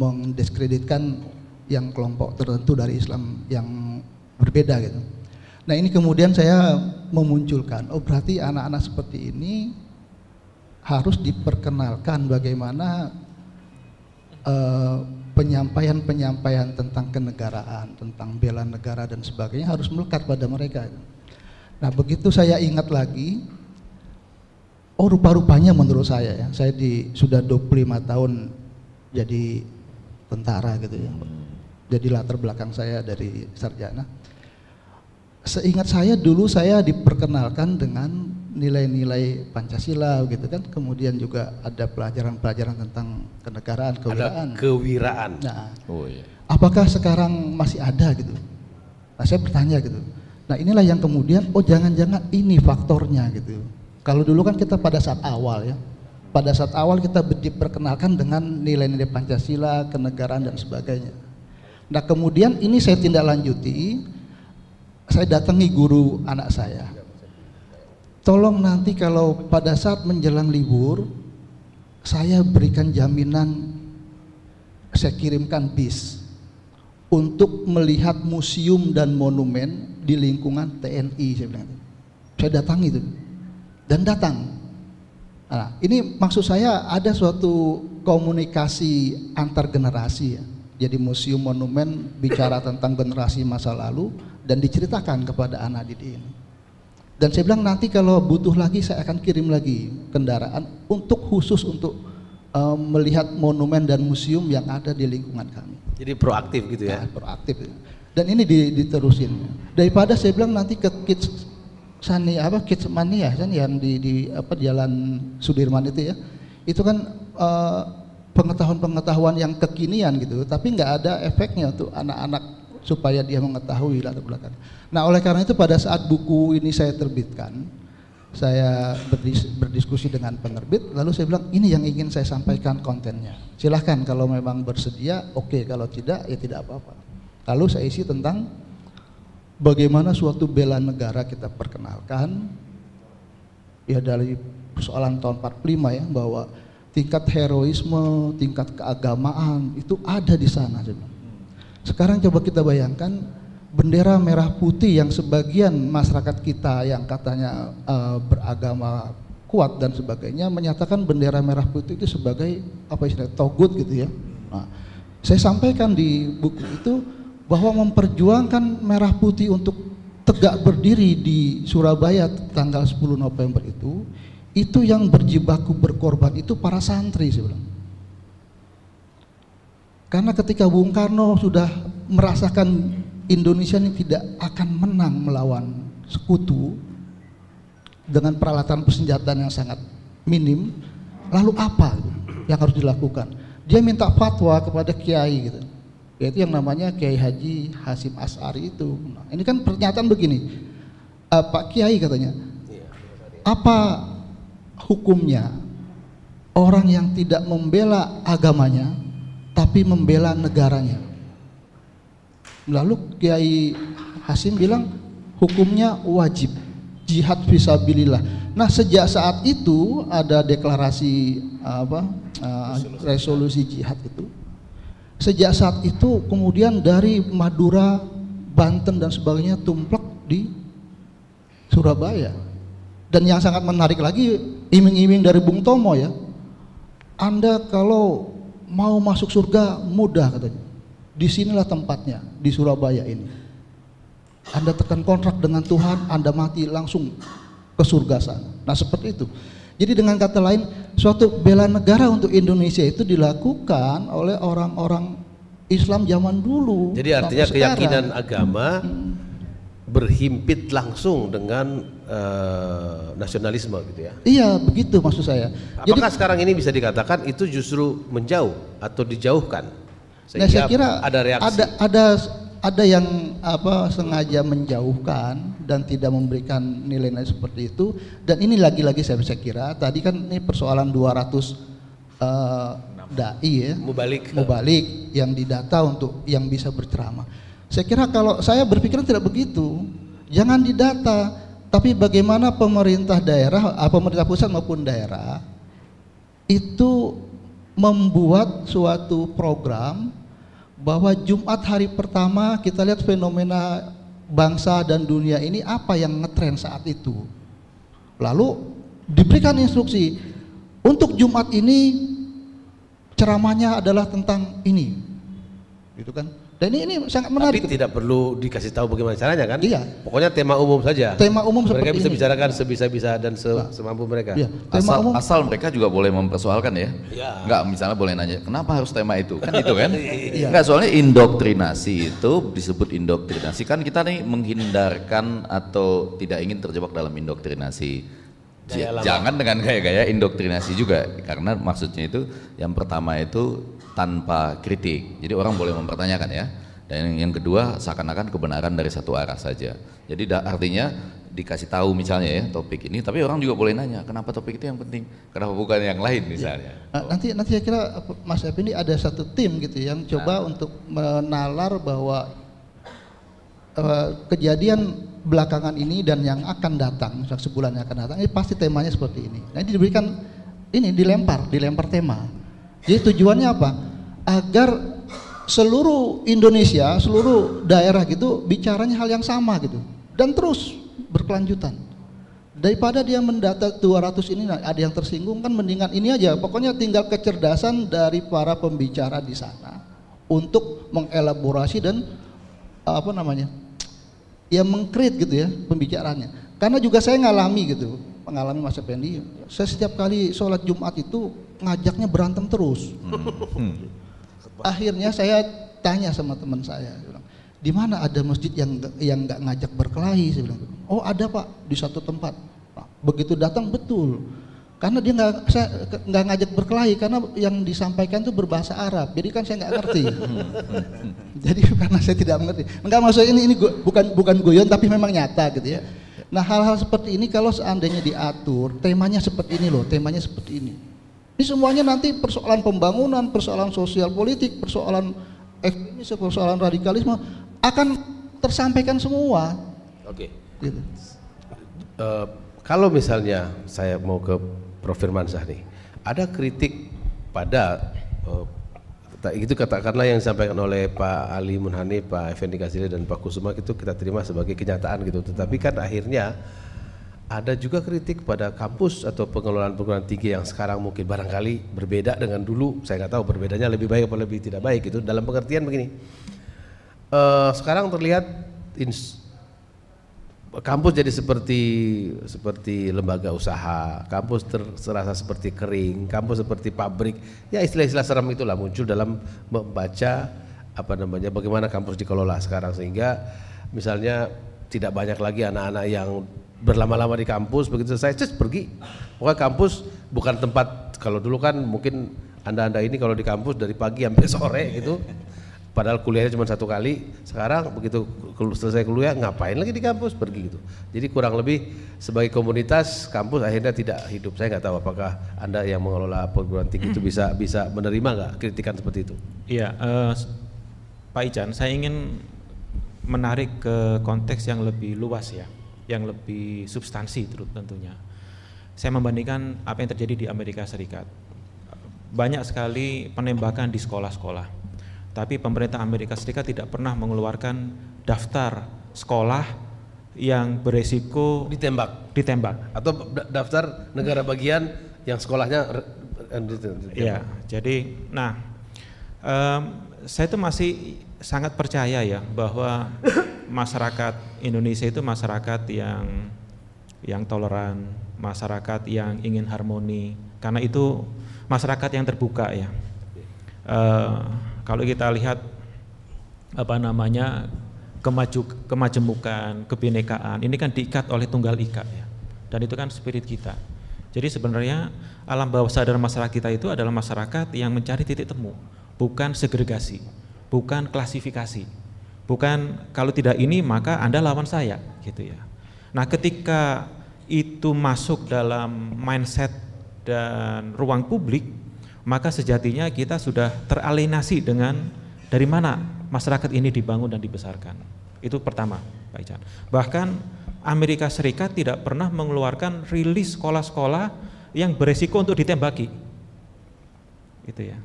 mendiskreditkan yang kelompok tertentu dari Islam yang berbeda gitu. Nah ini kemudian saya memunculkan, oh berarti anak-anak seperti ini harus diperkenalkan bagaimana penyampaian eh, penyampaian-penyampaian tentang kenegaraan, tentang bela negara dan sebagainya harus melekat pada mereka. Nah begitu saya ingat lagi oh rupa-rupanya menurut saya ya, saya di, sudah 25 tahun jadi tentara gitu ya. Hmm. Jadi latar belakang saya dari sarjana. Seingat saya dulu saya diperkenalkan dengan nilai-nilai Pancasila gitu kan. Kemudian juga ada pelajaran-pelajaran tentang kenegaraan, kewiraan. Ada kewiraan. Nah, oh iya. Apakah sekarang masih ada gitu? Nah, saya bertanya gitu. Nah, inilah yang kemudian oh jangan-jangan ini faktornya gitu. Kalau dulu kan kita pada saat awal ya, pada saat awal kita diperkenalkan dengan nilai-nilai Pancasila, kenegaraan dan sebagainya. Nah kemudian ini saya tindak lanjuti, saya datangi guru anak saya. Tolong nanti kalau pada saat menjelang libur, saya berikan jaminan, saya kirimkan bis untuk melihat museum dan monumen di lingkungan TNI. Saya bilang, saya datangi itu dan datang. Nah, ini maksud saya ada suatu komunikasi antar generasi ya. Jadi museum monumen bicara *laughs* iya. tentang generasi masa lalu dan diceritakan kepada anak didik ini. Dan saya bilang nanti kalau butuh lagi saya akan kirim lagi kendaraan untuk khusus untuk uh, melihat monumen dan museum yang ada di lingkungan kami. Jadi proaktif gitu ya? Nah, proaktif. Ya. Dan ini diterusin. Daripada saya bilang nanti ke kids Sani apa Mania kan yang di, di apa di jalan Sudirman itu ya itu kan eh, pengetahuan-pengetahuan yang kekinian gitu tapi nggak ada efeknya untuk anak-anak supaya dia mengetahui latar belakang. Nah oleh karena itu pada saat buku ini saya terbitkan saya berdis berdiskusi dengan penerbit lalu saya bilang ini yang ingin saya sampaikan kontennya silahkan kalau memang bersedia oke okay. kalau tidak ya tidak apa-apa lalu saya isi tentang bagaimana suatu bela negara kita perkenalkan ya dari persoalan tahun 45 ya bahwa tingkat heroisme, tingkat keagamaan itu ada di sana. Sekarang coba kita bayangkan bendera merah putih yang sebagian masyarakat kita yang katanya uh, beragama kuat dan sebagainya menyatakan bendera merah putih itu sebagai apa istilahnya togut gitu ya. Nah, saya sampaikan di buku itu bahwa memperjuangkan merah putih untuk tegak berdiri di Surabaya tanggal 10 November itu itu yang berjibaku berkorban itu para santri sebelum Karena ketika Bung Karno sudah merasakan Indonesia ini tidak akan menang melawan sekutu dengan peralatan persenjataan yang sangat minim, lalu apa yang harus dilakukan? Dia minta fatwa kepada kiai gitu yaitu yang namanya Kiai Haji Hasim As'ari itu. Nah, ini kan pernyataan begini, uh, Pak Kiai katanya, iya, apa hukumnya orang yang tidak membela agamanya tapi membela negaranya? Lalu Kiai Hasim bilang hukumnya wajib jihad visabilillah. Nah sejak saat itu ada deklarasi apa uh, resolusi jihad itu Sejak saat itu kemudian dari Madura, Banten dan sebagainya tumplek di Surabaya. Dan yang sangat menarik lagi iming-iming dari Bung Tomo ya. Anda kalau mau masuk surga mudah katanya. Disinilah tempatnya di Surabaya ini. Anda tekan kontrak dengan Tuhan, Anda mati langsung ke surga sana. Nah seperti itu. Jadi dengan kata lain, suatu bela negara untuk Indonesia itu dilakukan oleh orang-orang Islam zaman dulu. Jadi artinya keyakinan agama hmm. berhimpit langsung dengan uh, nasionalisme gitu ya. Iya, begitu maksud saya. Apakah Jadi, sekarang ini bisa dikatakan itu justru menjauh atau dijauhkan? nah, saya kira ada reaksi. Ada ada ada yang apa sengaja menjauhkan dan tidak memberikan nilai-nilai seperti itu dan ini lagi-lagi saya bisa kira tadi kan ini persoalan 200 uh, eh, dai ya mubalik mubalik yang didata untuk yang bisa berceramah saya kira kalau saya berpikiran tidak begitu jangan didata tapi bagaimana pemerintah daerah eh, pemerintah pusat maupun daerah itu membuat suatu program bahwa Jumat hari pertama kita lihat fenomena bangsa dan dunia ini apa yang ngetren saat itu. Lalu diberikan instruksi untuk Jumat ini ceramahnya adalah tentang ini. Gitu kan? Dan ini, ini sangat menarik. Tapi tidak perlu dikasih tahu bagaimana caranya kan? Iya. Pokoknya tema umum saja. Tema umum mereka seperti bisa ini. bicarakan sebisa-bisa dan se nah. semampu mereka. Iya. asal, umum. asal mereka juga boleh mempersoalkan ya. Iya. Enggak misalnya boleh nanya, kenapa harus tema itu? Kan itu kan? *laughs* iya. Enggak iya. soalnya indoktrinasi itu disebut indoktrinasi kan kita nih menghindarkan atau tidak ingin terjebak dalam indoktrinasi. Gaya jangan dengan gaya-gaya indoktrinasi juga karena maksudnya itu yang pertama itu tanpa kritik. Jadi orang boleh mempertanyakan ya. Dan yang kedua seakan-akan kebenaran dari satu arah saja. Jadi da, artinya dikasih tahu misalnya ya topik ini, tapi orang juga boleh nanya kenapa topik itu yang penting, kenapa bukan yang lain iya. misalnya. Ya. Nanti nanti saya kira Mas Epi ini ada satu tim gitu yang coba nah. untuk menalar bahwa uh, kejadian belakangan ini dan yang akan datang, sebulan yang akan datang, ini pasti temanya seperti ini. Nanti diberikan ini dilempar, dilempar tema. Jadi tujuannya apa? Agar seluruh Indonesia, seluruh daerah gitu bicaranya hal yang sama gitu dan terus berkelanjutan. Daripada dia mendata 200 ini nah, ada yang tersinggung kan mendingan ini aja pokoknya tinggal kecerdasan dari para pembicara di sana untuk mengelaborasi dan eh, apa namanya? ya mengkrit gitu ya pembicaranya. Karena juga saya ngalami gitu, mengalami masa pendi. Saya setiap kali sholat Jumat itu ngajaknya berantem terus. Hmm. hmm. Akhirnya saya tanya sama teman saya, di mana ada masjid yang yang nggak ngajak berkelahi? Saya bilang, oh ada pak di satu tempat. Begitu datang betul, karena dia nggak nggak ngajak berkelahi karena yang disampaikan itu berbahasa Arab. Jadi kan saya nggak ngerti. Hmm, hmm, Jadi karena saya tidak mengerti. Enggak maksud ini ini gua, bukan bukan guyon tapi memang nyata gitu ya. Nah hal-hal seperti ini kalau seandainya diatur temanya seperti ini loh, temanya seperti ini ini semuanya nanti persoalan pembangunan, persoalan sosial politik, persoalan ekonomi, persoalan radikalisme akan tersampaikan semua. Oke. Gitu. Uh, kalau misalnya saya mau ke Prof. Firmansyah nih, ada kritik pada uh, itu katakanlah yang disampaikan oleh Pak Ali Munhani, Pak Effendi Kasile dan Pak Kusuma itu kita terima sebagai kenyataan gitu. Tetapi kan akhirnya ada juga kritik pada kampus atau pengelolaan perguruan tinggi yang sekarang mungkin barangkali berbeda dengan dulu saya nggak tahu berbedanya lebih baik atau lebih tidak baik itu dalam pengertian begini uh, sekarang terlihat ins kampus jadi seperti seperti lembaga usaha kampus terasa seperti kering kampus seperti pabrik ya istilah-istilah seram itulah muncul dalam membaca apa namanya bagaimana kampus dikelola sekarang sehingga misalnya tidak banyak lagi anak-anak yang berlama-lama di kampus begitu selesai cus pergi pokoknya kampus bukan tempat kalau dulu kan mungkin anda-anda ini kalau di kampus dari pagi sampai *laughs* sore gitu padahal kuliahnya cuma satu kali sekarang begitu selesai kuliah ngapain lagi di kampus pergi gitu jadi kurang lebih sebagai komunitas kampus akhirnya tidak hidup saya nggak tahu apakah anda yang mengelola perguruan tinggi itu bisa *clears throat* bisa menerima nggak kritikan seperti itu iya uh, Pak Ican saya ingin menarik ke konteks yang lebih luas ya yang lebih substansi tentunya. Saya membandingkan apa yang terjadi di Amerika Serikat. Banyak sekali penembakan di sekolah-sekolah. Tapi pemerintah Amerika Serikat tidak pernah mengeluarkan daftar sekolah yang beresiko ditembak, ditembak atau daftar negara bagian yang sekolahnya iya. jadi nah um, saya itu masih sangat percaya ya bahwa *laughs* masyarakat Indonesia itu masyarakat yang yang toleran, masyarakat yang ingin harmoni, karena itu masyarakat yang terbuka ya. E, kalau kita lihat apa namanya kemaju kemajemukan, kebinekaan, ini kan diikat oleh tunggal ika ya. Dan itu kan spirit kita. Jadi sebenarnya alam bawah sadar masyarakat kita itu adalah masyarakat yang mencari titik temu, bukan segregasi bukan klasifikasi. Bukan kalau tidak ini maka Anda lawan saya gitu ya. Nah, ketika itu masuk dalam mindset dan ruang publik, maka sejatinya kita sudah teralienasi dengan dari mana masyarakat ini dibangun dan dibesarkan. Itu pertama, Pak Ican. Bahkan Amerika Serikat tidak pernah mengeluarkan rilis sekolah-sekolah yang beresiko untuk ditembaki. Itu ya.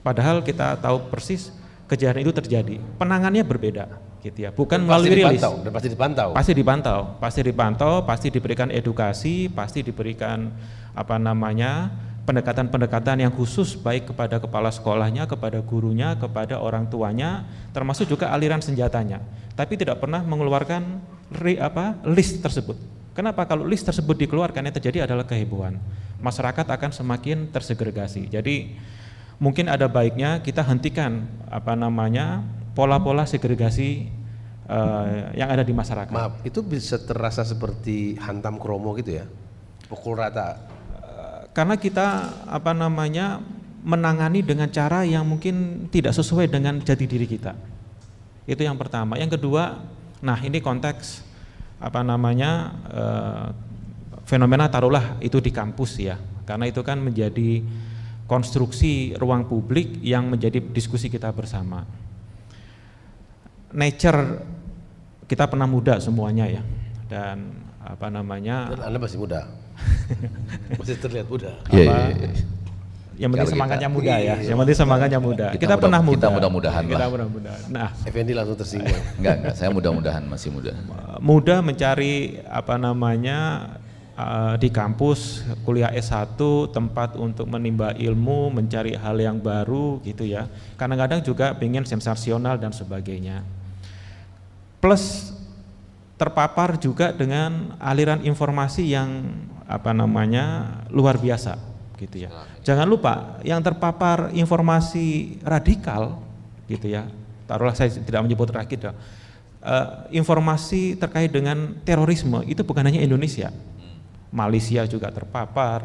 Padahal kita tahu persis kejadian itu terjadi. Penangannya berbeda gitu ya. Bukan melalui pasti rilis. Dipantau, dan pasti dipantau. Pasti dipantau, pasti dipantau, pasti diberikan edukasi, pasti diberikan apa namanya? pendekatan-pendekatan yang khusus baik kepada kepala sekolahnya, kepada gurunya, kepada orang tuanya, termasuk juga aliran senjatanya. Tapi tidak pernah mengeluarkan re, apa list tersebut. Kenapa kalau list tersebut dikeluarkan yang terjadi adalah kehebohan. Masyarakat akan semakin tersegregasi. Jadi mungkin ada baiknya kita hentikan apa namanya pola-pola segregasi uh, yang ada di masyarakat. Maaf, itu bisa terasa seperti hantam kromo gitu ya, pukul rata. Uh, karena kita apa namanya menangani dengan cara yang mungkin tidak sesuai dengan jati diri kita. Itu yang pertama. Yang kedua, nah ini konteks apa namanya uh, fenomena taruhlah itu di kampus ya, karena itu kan menjadi konstruksi ruang publik yang menjadi diskusi kita bersama. Nature kita pernah muda semuanya ya dan apa namanya? Dan Anda masih muda. *laughs* masih terlihat muda. Iya. Yeah, yeah, yeah. Yang penting semangatnya kita, muda ya. Iya. Yang penting semangatnya muda. Kita, kita muda, pernah muda. Kita mudah-mudahan lah. Kita mudah-mudahan. Nah, Effendi langsung tersinggung. enggak, enggak. Saya mudah-mudahan masih muda. Muda mencari apa namanya Eh, di kampus kuliah S1 tempat untuk menimba ilmu, mencari hal yang baru gitu ya. Kadang-kadang juga ingin sensasional dan sebagainya. Plus terpapar juga dengan aliran informasi yang apa namanya luar biasa gitu ya. Jangan lupa yang terpapar informasi radikal gitu ya. Taruhlah saya tidak menyebut radikal. Uh, eh, informasi terkait dengan terorisme itu bukan hanya Indonesia, Malaysia juga terpapar,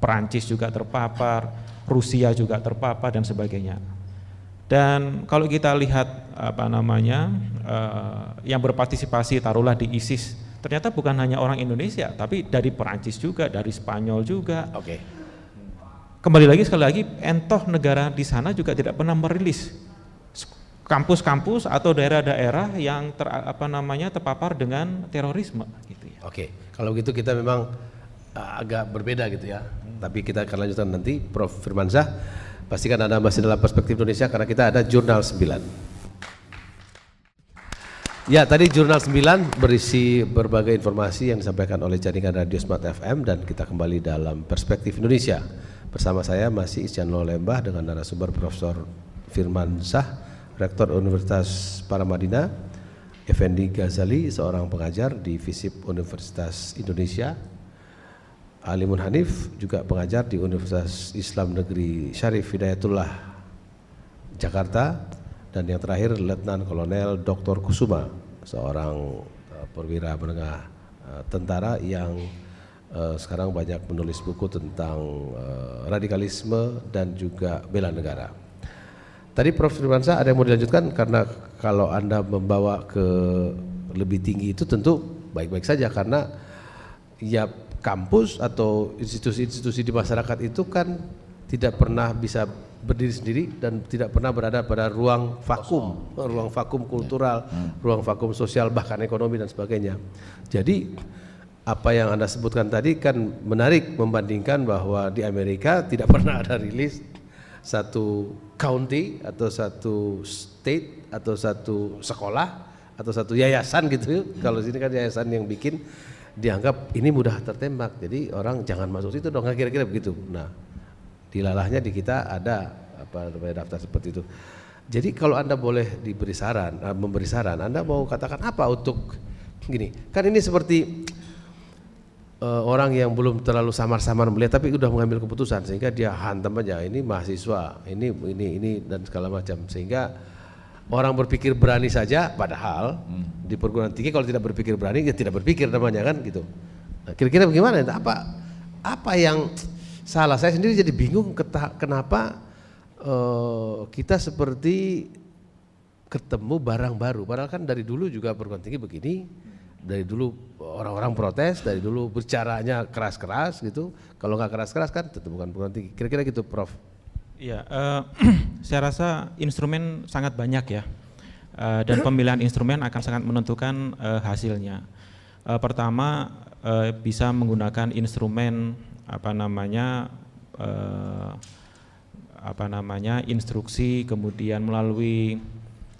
Perancis juga terpapar, Rusia juga terpapar dan sebagainya. Dan kalau kita lihat apa namanya eh, yang berpartisipasi taruhlah di ISIS, ternyata bukan hanya orang Indonesia, tapi dari Perancis juga, dari Spanyol juga. Oke. Okay. Kembali lagi sekali lagi, entoh negara di sana juga tidak pernah merilis kampus-kampus atau daerah-daerah yang ter, apa namanya terpapar dengan terorisme gitu ya. Oke. Okay. Kalau gitu kita memang eh, agak berbeda gitu ya. Hmm. Tapi kita akan lanjutkan nanti Prof Firmansyah. Pastikan Anda masih dalam perspektif Indonesia karena kita ada Jurnal 9. Ya, tadi Jurnal 9 berisi berbagai informasi yang disampaikan oleh jaringan Radio Smart FM dan kita kembali dalam perspektif Indonesia. Bersama saya masih Isyan Lembah dengan narasumber Profesor Firman Zah, Rektor Universitas Paramadina, Effendi Ghazali, seorang pengajar di FISIP Universitas Indonesia. Alimun Hanif juga pengajar di Universitas Islam Negeri Syarif Hidayatullah Jakarta dan yang terakhir Letnan Kolonel Dr. Kusuma, seorang eh, perwira menengah eh, tentara yang eh, sekarang banyak menulis buku tentang radikalisme dan juga bela negara. Tadi Prof. Firmansa ada yang mau dilanjutkan karena kalau Anda membawa ke lebih tinggi itu tentu baik-baik saja karena ya kampus atau institusi-institusi di masyarakat itu kan tidak pernah bisa berdiri sendiri dan tidak pernah berada pada ruang vakum, ruang iya. vakum kultural, iya. hmm. ruang vakum sosial bahkan ekonomi dan sebagainya. Jadi apa yang Anda sebutkan tadi kan menarik membandingkan bahwa di Amerika tidak *laughs* pernah ada rilis satu county atau satu state atau satu sekolah atau satu yayasan gitu. Ya. Hmm. Kalau sini kan yayasan yang bikin dianggap ini mudah tertembak. Jadi orang jangan masuk situ dong, nah, kira-kira begitu. Nah, dilalahnya di kita ada apa namanya daftar seperti itu. Jadi kalau Anda boleh diberi saran, eh, memberi saran, Anda mau katakan apa untuk gini? Kan ini seperti uh, orang yang belum terlalu samar-samar melihat tapi sudah mengambil keputusan sehingga dia hantam aja ini mahasiswa ini ini ini dan segala macam sehingga orang berpikir berani saja padahal hmm. di perguruan tinggi kalau tidak berpikir berani ya tidak berpikir namanya kan gitu nah, kira-kira bagaimana apa apa yang salah saya sendiri jadi bingung kenapa uh, kita seperti ketemu barang baru padahal kan dari dulu juga perguruan tinggi begini dari dulu orang-orang protes, dari dulu bicaranya keras-keras gitu. Kalau nggak keras-keras kan tentu bukan perguruan Kira-kira gitu, Prof. Ya, uh, *clears throat* saya rasa instrumen sangat banyak ya. Uh, dan pemilihan instrumen akan sangat menentukan uh, hasilnya. Uh, pertama uh, bisa menggunakan instrumen apa namanya uh, apa namanya instruksi kemudian melalui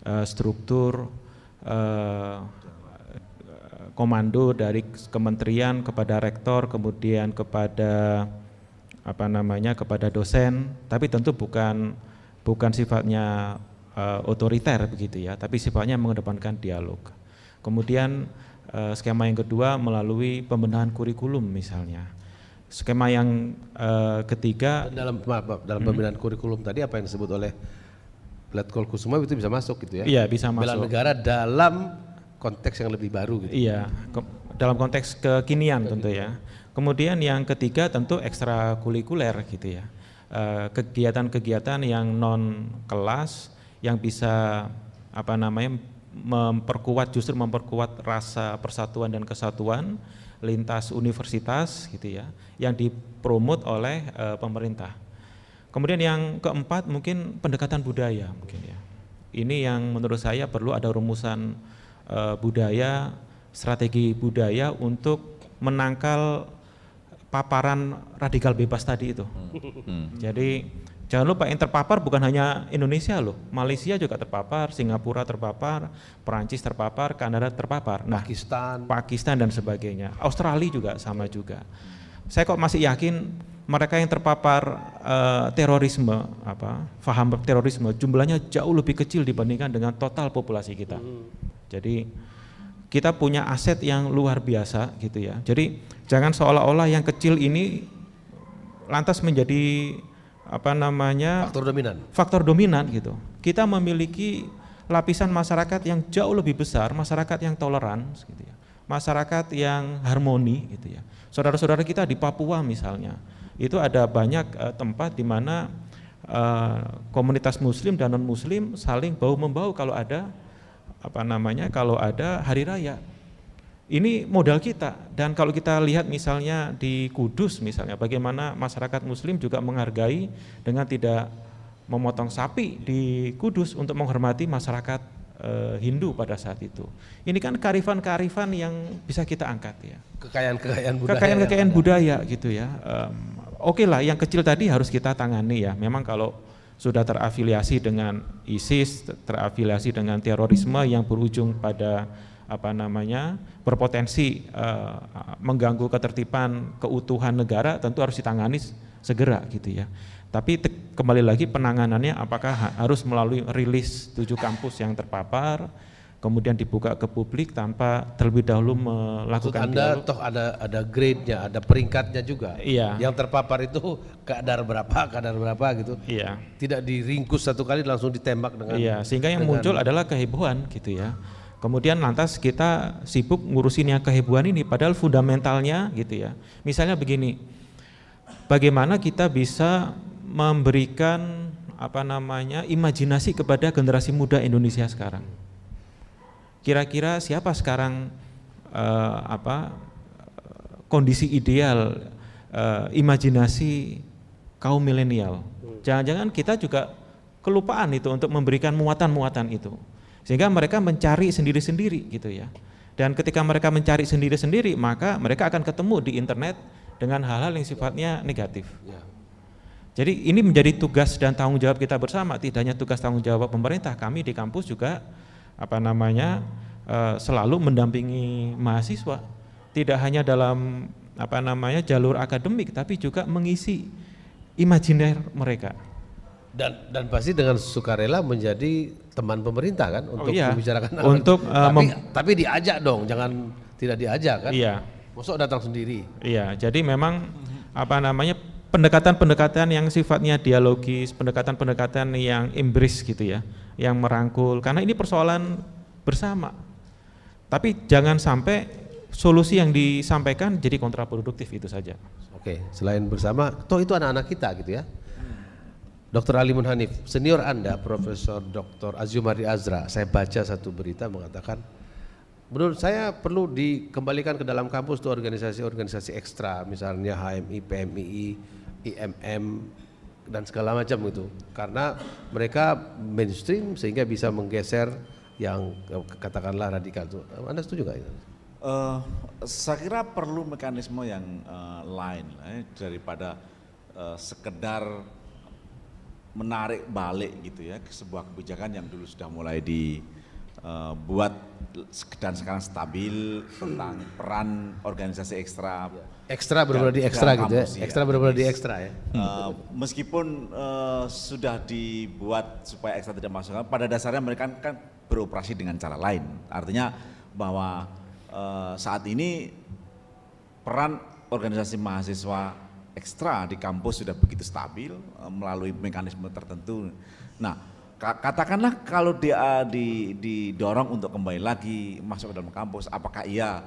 uh, struktur uh, komando dari kementerian kepada rektor, kemudian kepada apa namanya kepada dosen, tapi tentu bukan bukan sifatnya uh, otoriter begitu ya, tapi sifatnya mengedepankan dialog. Kemudian uh, skema yang kedua melalui pembenahan kurikulum misalnya. Skema yang uh, ketiga dalam maaf, dalam pembenahan hmm. kurikulum tadi apa yang disebut oleh Letkol Kusuma itu bisa masuk gitu ya? Iya bisa masuk. Bela negara dalam konteks yang lebih baru gitu. Iya, ke, dalam konteks kekinian tentu ya. Kemudian yang ketiga tentu ekstrakurikuler gitu ya. Eh, kegiatan-kegiatan yang non kelas yang bisa apa namanya memperkuat justru memperkuat rasa persatuan dan kesatuan lintas universitas gitu ya yang dipromot oleh uh, pemerintah. Kemudian yang keempat mungkin pendekatan budaya mungkin ya. Ini yang menurut saya perlu ada rumusan Eh, budaya, strategi budaya untuk menangkal paparan radikal bebas tadi itu. Hmm. hmm. Jadi jangan lupa yang terpapar bukan hanya Indonesia loh, Malaysia juga terpapar, Singapura terpapar, Perancis terpapar, Kanada terpapar, nah, Pakistan, Pakistan dan sebagainya, Australia juga sama juga. Saya kok masih yakin mereka yang terpapar uh, terorisme apa faham terorisme jumlahnya jauh lebih kecil dibandingkan dengan total populasi kita. Hmm. Jadi kita punya aset yang luar biasa gitu ya. Jadi jangan seolah-olah yang kecil ini lantas menjadi apa namanya faktor dominan. Faktor dominan gitu. Kita memiliki lapisan masyarakat yang jauh lebih besar, masyarakat yang toleran gitu ya. Masyarakat yang harmoni gitu ya. Saudara-saudara kita di Papua misalnya, itu ada banyak uh, tempat di mana uh, komunitas muslim dan non muslim saling bau membau kalau ada apa namanya kalau ada hari raya ini modal kita dan kalau kita lihat misalnya di Kudus misalnya bagaimana masyarakat muslim juga menghargai dengan tidak memotong sapi di Kudus untuk menghormati masyarakat eh, Hindu pada saat itu. Ini kan karifan-karifan yang bisa kita angkat ya. Kekayaan-kekayaan budaya. Ya, Kekayaan-kekayaan budaya gitu ya. Um, Oke lah, yang kecil tadi harus kita tangani ya. Memang kalau sudah terafiliasi dengan ISIS, terafiliasi dengan terorisme yang berujung pada apa namanya berpotensi uh, mengganggu ketertiban keutuhan negara tentu harus ditangani segera gitu ya. Tapi kembali lagi penanganannya apakah harus melalui rilis tujuh kampus yang terpapar, kemudian dibuka ke publik tanpa terlebih dahulu hmm. melakukan Maksud Anda dialog. toh ada ada grade-nya, ada peringkatnya juga. Iya. Yang terpapar itu *laughs* kadar berapa, kadar berapa gitu. Iya. Tidak diringkus satu kali langsung ditembak dengan Iya, sehingga yang dengan muncul adalah kehebohan gitu ya. Kemudian lantas kita sibuk ngurusin yang kehebohan ini padahal fundamentalnya gitu ya. Misalnya begini. Bagaimana kita bisa memberikan apa namanya imajinasi kepada generasi muda Indonesia sekarang? kira-kira siapa sekarang uh, apa kondisi ideal uh, imajinasi kaum milenial. Hmm. Jangan-jangan kita juga kelupaan itu untuk memberikan muatan-muatan itu. Sehingga mereka mencari sendiri-sendiri gitu ya. Dan ketika mereka mencari sendiri-sendiri, maka mereka akan ketemu di internet dengan hal-hal yang sifatnya negatif. Ya. Jadi ini menjadi tugas dan tanggung jawab kita bersama, tidak hanya tugas tanggung jawab pemerintah, kami di kampus juga apa namanya eh, selalu mendampingi mahasiswa tidak hanya dalam apa namanya jalur akademik tapi juga mengisi imajiner mereka dan dan pasti dengan sukarela menjadi teman pemerintah kan oh, untuk oh, iya. membicarakan untuk uh, tapi, tapi diajak dong jangan tidak diajak kan iya Masuk datang sendiri iya jadi memang apa namanya pendekatan-pendekatan yang sifatnya dialogis pendekatan-pendekatan yang imbris gitu ya yang merangkul karena ini persoalan bersama. Tapi jangan sampai solusi yang disampaikan jadi kontraproduktif itu saja. Oke, selain bersama, toh itu anak-anak kita gitu ya. Dr. Ali Munhanif, senior Anda, Profesor Dr. Azumari Azra, saya baca satu berita mengatakan, menurut saya perlu dikembalikan ke dalam kampus tuh organisasi-organisasi ekstra, misalnya HMI, PMII, IMM, dan segala macam itu karena mereka mainstream sehingga bisa menggeser yang katakanlah radikal itu anda setuju nggak itu? Uh, eh, saya kira perlu mekanisme yang uh, lain eh, daripada uh, sekedar menarik balik gitu ya ke sebuah kebijakan yang dulu sudah mulai dibuat uh, dan sekarang stabil tentang peran organisasi ekstra iya. Ekstra benar kan di ekstra gitu ya. ya. Ekstra benar di ekstra ya. Eh, meskipun uh, sudah dibuat supaya ekstra tidak masuk, pada dasarnya mereka kan beroperasi dengan cara lain. Artinya bahwa uh, saat ini peran organisasi mahasiswa ekstra di kampus sudah begitu stabil uh, melalui mekanisme tertentu. Nah, katakanlah kalau dia didorong untuk kembali lagi masuk ke dalam kampus, apakah ia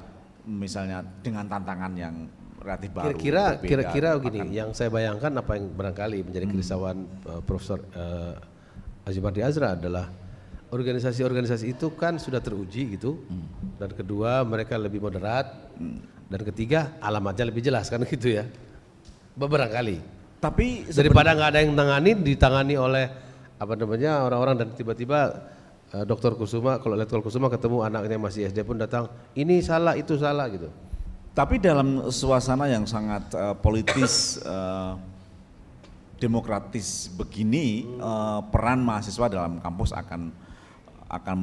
misalnya dengan tantangan yang kreatif baru. Kira-kira kira-kira gitu, gini, akan... yang saya bayangkan apa yang barangkali menjadi hmm. kerisauan hmm. uh, Profesor uh, eh, Azimardi Azra adalah organisasi-organisasi itu kan sudah teruji gitu. Hmm. Dan kedua, mereka lebih moderat. Hmm. Dan ketiga, alamatnya lebih jelas kan gitu ya. Beberapa kali, Tapi daripada nggak ada yang tangani, ditangani oleh apa namanya orang-orang dan tiba-tiba eh, Dokter Kusuma kalau Letkol Kusuma ketemu anaknya masih SD pun datang, ini salah, itu salah gitu. Tapi dalam suasana yang sangat uh, politis, uh, demokratis begini, uh, peran mahasiswa dalam kampus akan akan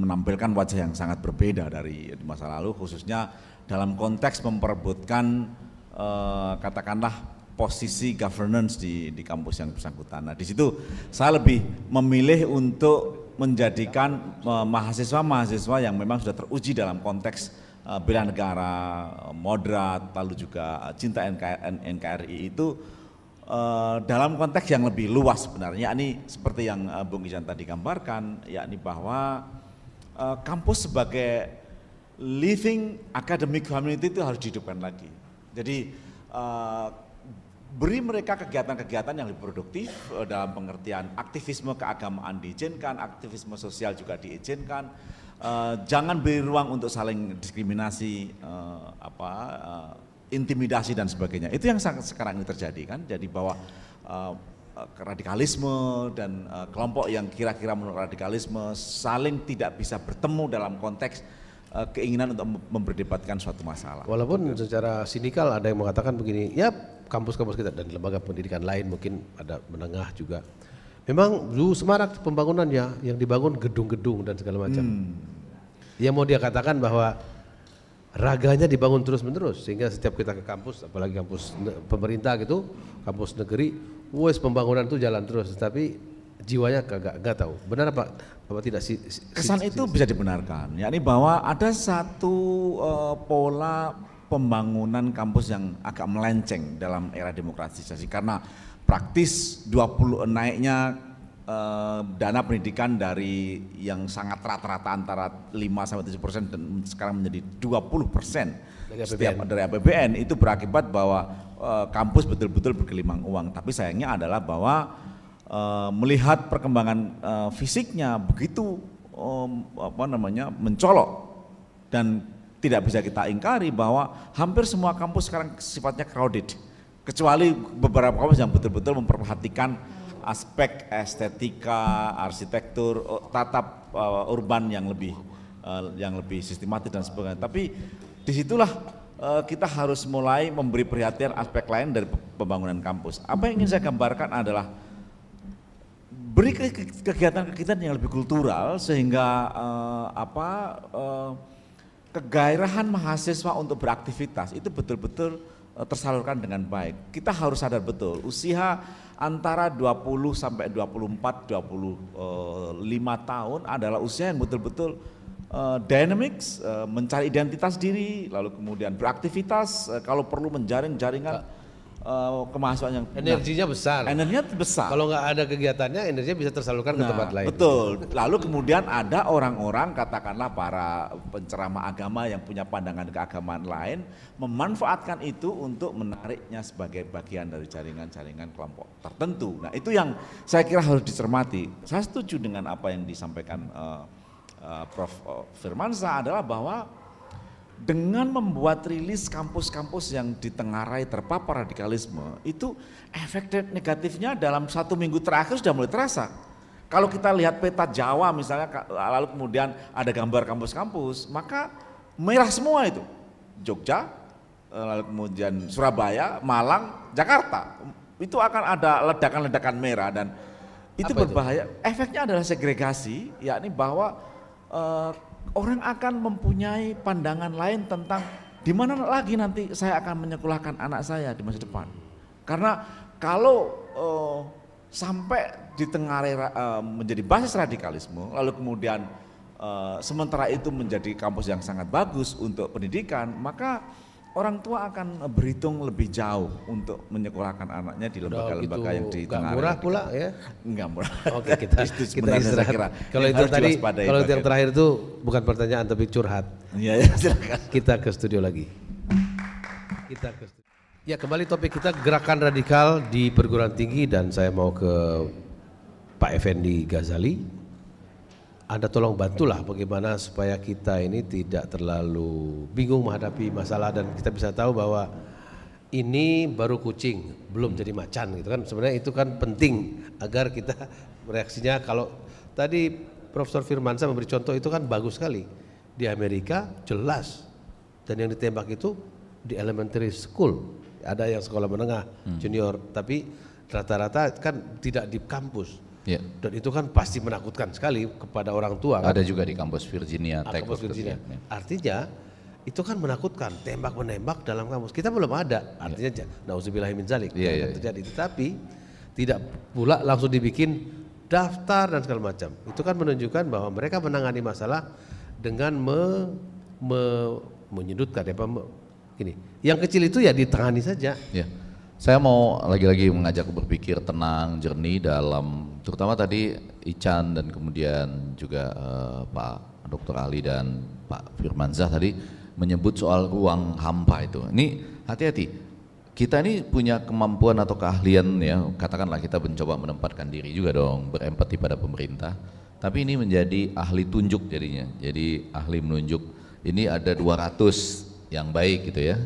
menampilkan wajah yang sangat berbeda dari masa lalu, khususnya dalam konteks memperebutkan uh, katakanlah posisi governance di di kampus yang bersangkutan. Nah, di situ saya lebih memilih untuk menjadikan mahasiswa-mahasiswa uh, yang memang sudah teruji dalam konteks Eh, bela negara, eh, moderat, lalu juga eh, cinta NKRI itu dalam konteks yang lebih luas sebenarnya, Ini seperti yang Bung Ijan tadi gambarkan, yakni bahwa kampus sebagai living academic community itu harus dihidupkan lagi. Jadi beri mereka kegiatan-kegiatan yang lebih produktif dalam pengertian aktivisme keagamaan diizinkan, aktivisme sosial juga diizinkan, Eh, jangan beri ruang untuk saling diskriminasi uh, apa uh, intimidasi dan sebagainya itu yang sekarang ini terjadi kan jadi bahwa uh, radikalisme dan uh, kelompok yang kira-kira menurut radikalisme saling tidak bisa bertemu dalam konteks keinginan untuk memperdebatkan suatu masalah. Walaupun Oke. secara sinikal ada yang mengatakan begini, ya kampus-kampus kita dan lembaga pendidikan lain mungkin ada menengah juga Memang dulu semarak pembangunannya yang dibangun gedung-gedung dan segala macam. Hmm. Yang mau dia katakan bahwa raganya dibangun terus-menerus sehingga setiap kita ke kampus, apalagi kampus pemerintah gitu, kampus negeri, wes pembangunan itu jalan terus, tapi jiwanya kagak nggak tahu. Benar apa? Apa tidak si, si, Kesan si, itu si, bisa dibenarkan, Ini bahwa ada satu uh, pola pembangunan kampus yang agak melenceng dalam era demokratisasi karena praktis 20 naiknya eh, dana pendidikan dari yang sangat rata-rata antara 5 sampai 7 persen dan sekarang menjadi 20 persen setiap dari APBN itu berakibat bahwa eh, kampus betul-betul bergelimang uang. Tapi sayangnya adalah bahwa eh, melihat perkembangan eh, fisiknya begitu eh, apa namanya mencolok dan tidak bisa kita ingkari bahwa hampir semua kampus sekarang sifatnya crowded Kecuali beberapa kampus yang betul-betul memperhatikan aspek estetika, arsitektur, tatap uh, urban yang lebih uh, yang lebih sistematis dan sebagainya. Tapi disitulah uh, kita harus mulai memberi perhatian aspek lain dari pembangunan kampus. Apa yang ingin saya gambarkan adalah beri kegiatan-kegiatan yang lebih kultural sehingga uh, apa uh, kegairahan mahasiswa untuk beraktivitas itu betul-betul Eh, tersalurkan dengan baik. Kita harus sadar betul usia antara 20 sampai 24 25 tahun adalah usia yang betul-betul uh, eh, dynamics uh, eh, mencari identitas diri lalu kemudian beraktivitas uh, kalau perlu menjaring jaringan uh, eh, kemasukan yang energinya nah, besar. Energinya besar. Kalau nggak ada kegiatannya, energinya bisa tersalurkan nah, ke tempat lain. Betul. Lalu kemudian ada orang-orang katakanlah para penceramah agama yang punya pandangan keagamaan lain memanfaatkan itu untuk menariknya sebagai bagian dari jaringan-jaringan kelompok tertentu. Nah, itu yang saya kira harus dicermati. Saya setuju dengan apa yang disampaikan uh, uh, Prof Firmansyah adalah bahwa dengan membuat rilis kampus-kampus yang ditengarai terpapar radikalisme itu efek negatifnya dalam satu minggu terakhir sudah mulai terasa. Kalau kita lihat peta Jawa misalnya lalu kemudian ada gambar kampus-kampus maka merah semua itu Jogja, eh, lalu kemudian Surabaya, Malang, Jakarta itu akan ada ledakan-ledakan merah dan itu Apa berbahaya. Itu? Efeknya adalah segregasi yakni bahwa eh, orang akan mempunyai pandangan lain tentang di mana lagi nanti saya akan menyekolahkan anak saya di masa depan. Karena kalau uh, sampai di tengah uh, menjadi basis radikalisme, lalu kemudian uh, sementara itu menjadi kampus yang sangat bagus untuk pendidikan, maka orang tua akan berhitung lebih jauh untuk menyekolahkan anaknya di lembaga-lembaga gitu, yang di tengah murah di gitu. pula ya enggak murah oke kita *laughs* itu kita istirahat kira, kalau itu tadi kalau itu yang terakhir itu bukan pertanyaan tapi curhat iya ya, silakan kita ke studio lagi kita ke studio. ya kembali topik kita gerakan radikal di perguruan tinggi dan saya mau ke Pak Effendi Ghazali anda tolong bantulah bagaimana supaya kita ini tidak terlalu bingung menghadapi masalah dan kita bisa tahu bahwa ini baru kucing, belum jadi macan gitu kan. Sebenarnya itu kan penting agar kita *laughs* reaksinya kalau tadi Profesor Firmansa memberi contoh itu kan bagus sekali. Di Amerika jelas dan yang ditembak itu di elementary school. Ada yang sekolah menengah, hmm. junior, tapi rata-rata kan tidak di kampus Yeah. Dan itu kan pasti menakutkan sekali kepada orang tua. Kan. Ada kan? juga di kampus Virginia ah, Tech. Kampus Virginia. Ya, ya. Artinya itu kan menakutkan tembak menembak dalam kampus. Kita belum ada. Artinya yeah. Ya. zalik yeah, yeah, kan terjadi. Yeah. Tetapi tidak pula langsung dibikin daftar dan segala macam. Itu kan menunjukkan bahwa mereka menangani masalah dengan me, me, menyudutkan ya, Yang kecil itu ya ditangani saja. Yeah. Saya mau lagi-lagi mengajak berpikir tenang, jernih dalam terutama tadi Ican dan kemudian juga uh, Pak Dr. Ali dan Pak Firmanzah tadi menyebut soal ruang hampa itu. Ini hati-hati. Kita ini punya kemampuan atau keahlian ya, katakanlah kita mencoba menempatkan diri juga dong, berempati pada pemerintah. Tapi ini menjadi ahli tunjuk jadinya. Jadi ahli menunjuk. Ini ada 200 yang baik gitu ya.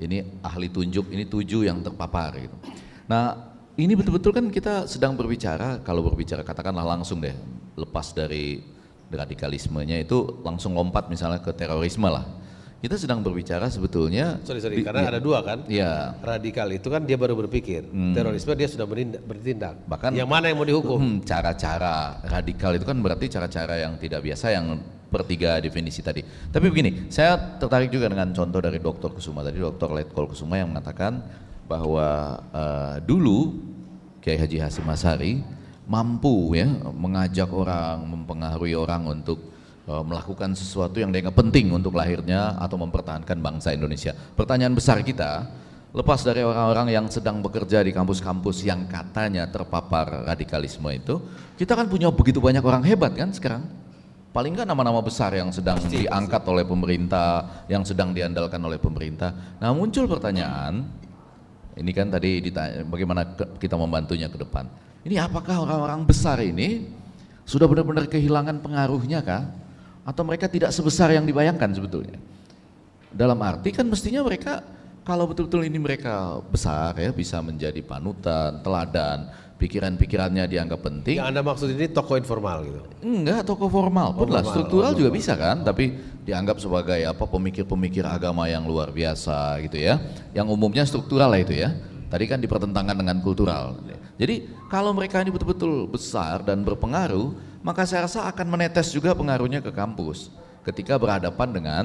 Ini ahli tunjuk, ini tujuh yang terpapar gitu. Nah, ini betul-betul kan kita sedang berbicara, kalau berbicara katakanlah langsung deh, lepas dari radikalismenya itu langsung lompat misalnya ke terorisme lah. Kita sedang berbicara sebetulnya. Sorry, sorry, karena ya, ada dua kan. ya. Radikal itu kan dia baru berpikir, hmm. terorisme dia sudah berindak, bertindak. Bahkan yang mana yang mau dihukum? Hmm, cara-cara radikal itu kan berarti cara-cara yang tidak biasa yang pertiga definisi tadi. Tapi begini, saya tertarik juga dengan contoh dari Dr. Kusuma tadi, Dr. Letkol Kusuma yang mengatakan bahwa uh, dulu Kiai Haji Hasim Asari mampu ya mengajak orang, mempengaruhi orang untuk uh, melakukan sesuatu yang dianggap penting untuk lahirnya atau mempertahankan bangsa Indonesia. Pertanyaan besar kita, lepas dari orang-orang yang sedang bekerja di kampus-kampus yang katanya terpapar radikalisme itu, kita kan punya begitu banyak orang hebat kan sekarang. Paling nggak nama-nama besar yang sedang pasti, diangkat pasti. oleh pemerintah, yang sedang diandalkan oleh pemerintah. Nah muncul pertanyaan, ini kan tadi ditanya bagaimana kita membantunya ke depan. Ini apakah orang-orang besar ini sudah benar-benar kehilangan pengaruhnya kah? Atau mereka tidak sebesar yang dibayangkan sebetulnya? Dalam arti kan mestinya mereka kalau betul-betul ini mereka besar ya bisa menjadi panutan, teladan, pikiran-pikirannya dianggap penting. Yang Anda maksud ini toko informal gitu? Enggak, toko formal pun lah. Struktural juga bisa kan, tapi dianggap sebagai apa pemikir-pemikir agama yang luar biasa gitu ya. Yang umumnya struktural lah itu ya. Tadi kan dipertentangkan dengan kultural. Jadi kalau mereka ini betul-betul besar dan berpengaruh, maka saya rasa akan menetes juga pengaruhnya ke kampus. Ketika berhadapan dengan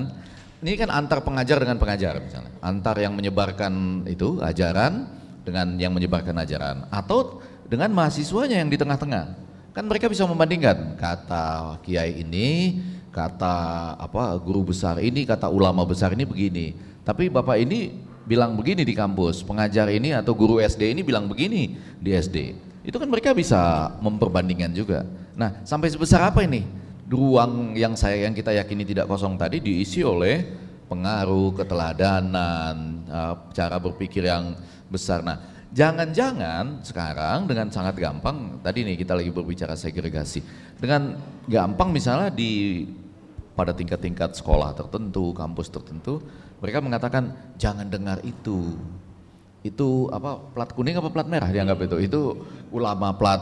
ini kan antar pengajar dengan pengajar misalnya, antar yang menyebarkan itu ajaran dengan yang menyebarkan ajaran atau dengan mahasiswanya yang di tengah-tengah. Kan mereka bisa membandingkan kata kiai ini, kata apa guru besar ini, kata ulama besar ini begini. Tapi Bapak ini bilang begini di kampus, pengajar ini atau guru SD ini bilang begini di SD. Itu kan mereka bisa memperbandingkan juga. Nah, sampai sebesar apa ini? Ruang yang saya yang kita yakini tidak kosong tadi diisi oleh pengaruh, keteladanan, eh, cara berpikir yang besar. Nah, Jangan-jangan sekarang dengan sangat gampang, tadi nih kita lagi berbicara segregasi, dengan gampang misalnya di pada tingkat-tingkat sekolah tertentu, kampus tertentu, mereka mengatakan jangan dengar itu. Itu apa plat kuning apa plat merah dianggap itu? Itu ulama plat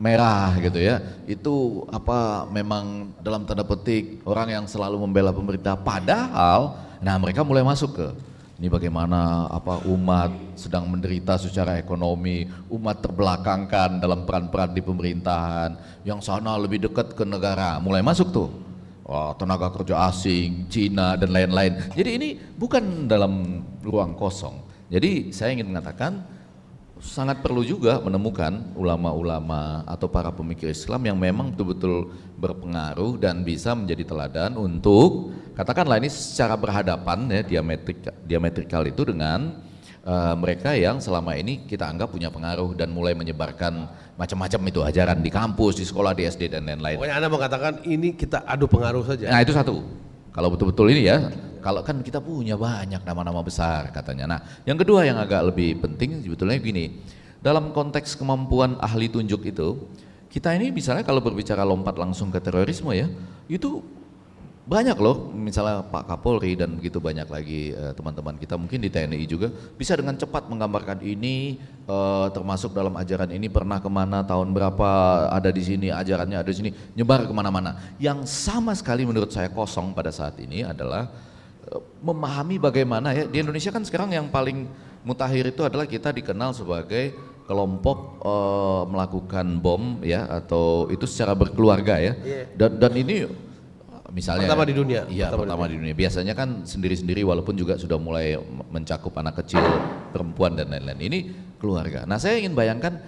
merah gitu ya. Itu apa memang dalam tanda petik orang yang selalu membela pemerintah padahal nah mereka mulai masuk ke ini bagaimana apa umat sedang menderita secara ekonomi, umat terbelakangkan dalam peran-peran di pemerintahan, yang sana lebih dekat ke negara, mulai masuk tuh. Oh, tenaga kerja asing, Cina dan lain-lain. Jadi ini bukan dalam ruang kosong. Jadi saya ingin mengatakan sangat perlu juga menemukan ulama-ulama atau para pemikir Islam yang memang betul-betul berpengaruh dan bisa menjadi teladan untuk katakanlah ini secara berhadapan ya diametrik diametrikal itu dengan uh, mereka yang selama ini kita anggap punya pengaruh dan mulai menyebarkan macam-macam itu ajaran di kampus, di sekolah, di SD dan lain-lain. Pokoknya Anda mengatakan ini kita adu pengaruh saja. Nah, itu satu. Kalau betul-betul ini ya, kalau kan kita punya banyak nama-nama besar katanya. Nah, yang kedua yang agak lebih penting sebetulnya gini. Dalam konteks kemampuan ahli tunjuk itu, kita ini misalnya kalau berbicara lompat langsung ke terorisme ya, itu banyak loh, misalnya Pak Kapolri dan begitu banyak lagi eh, teman-teman uh, kita mungkin di TNI juga bisa dengan cepat menggambarkan ini uh, termasuk dalam ajaran ini pernah kemana, tahun berapa ada di sini, ajarannya ada di sini, nyebar kemana-mana. Yang sama sekali menurut saya kosong pada saat ini adalah uh, memahami bagaimana ya di Indonesia kan sekarang yang paling mutakhir itu adalah kita dikenal sebagai kelompok uh, melakukan bom ya atau itu secara berkeluarga ya iya. dan dan ini misalnya pertama di dunia iya pertama, pertama di, dunia. biasanya kan sendiri-sendiri walaupun juga sudah mulai mencakup anak kecil perempuan dan lain-lain ini keluarga nah saya ingin bayangkan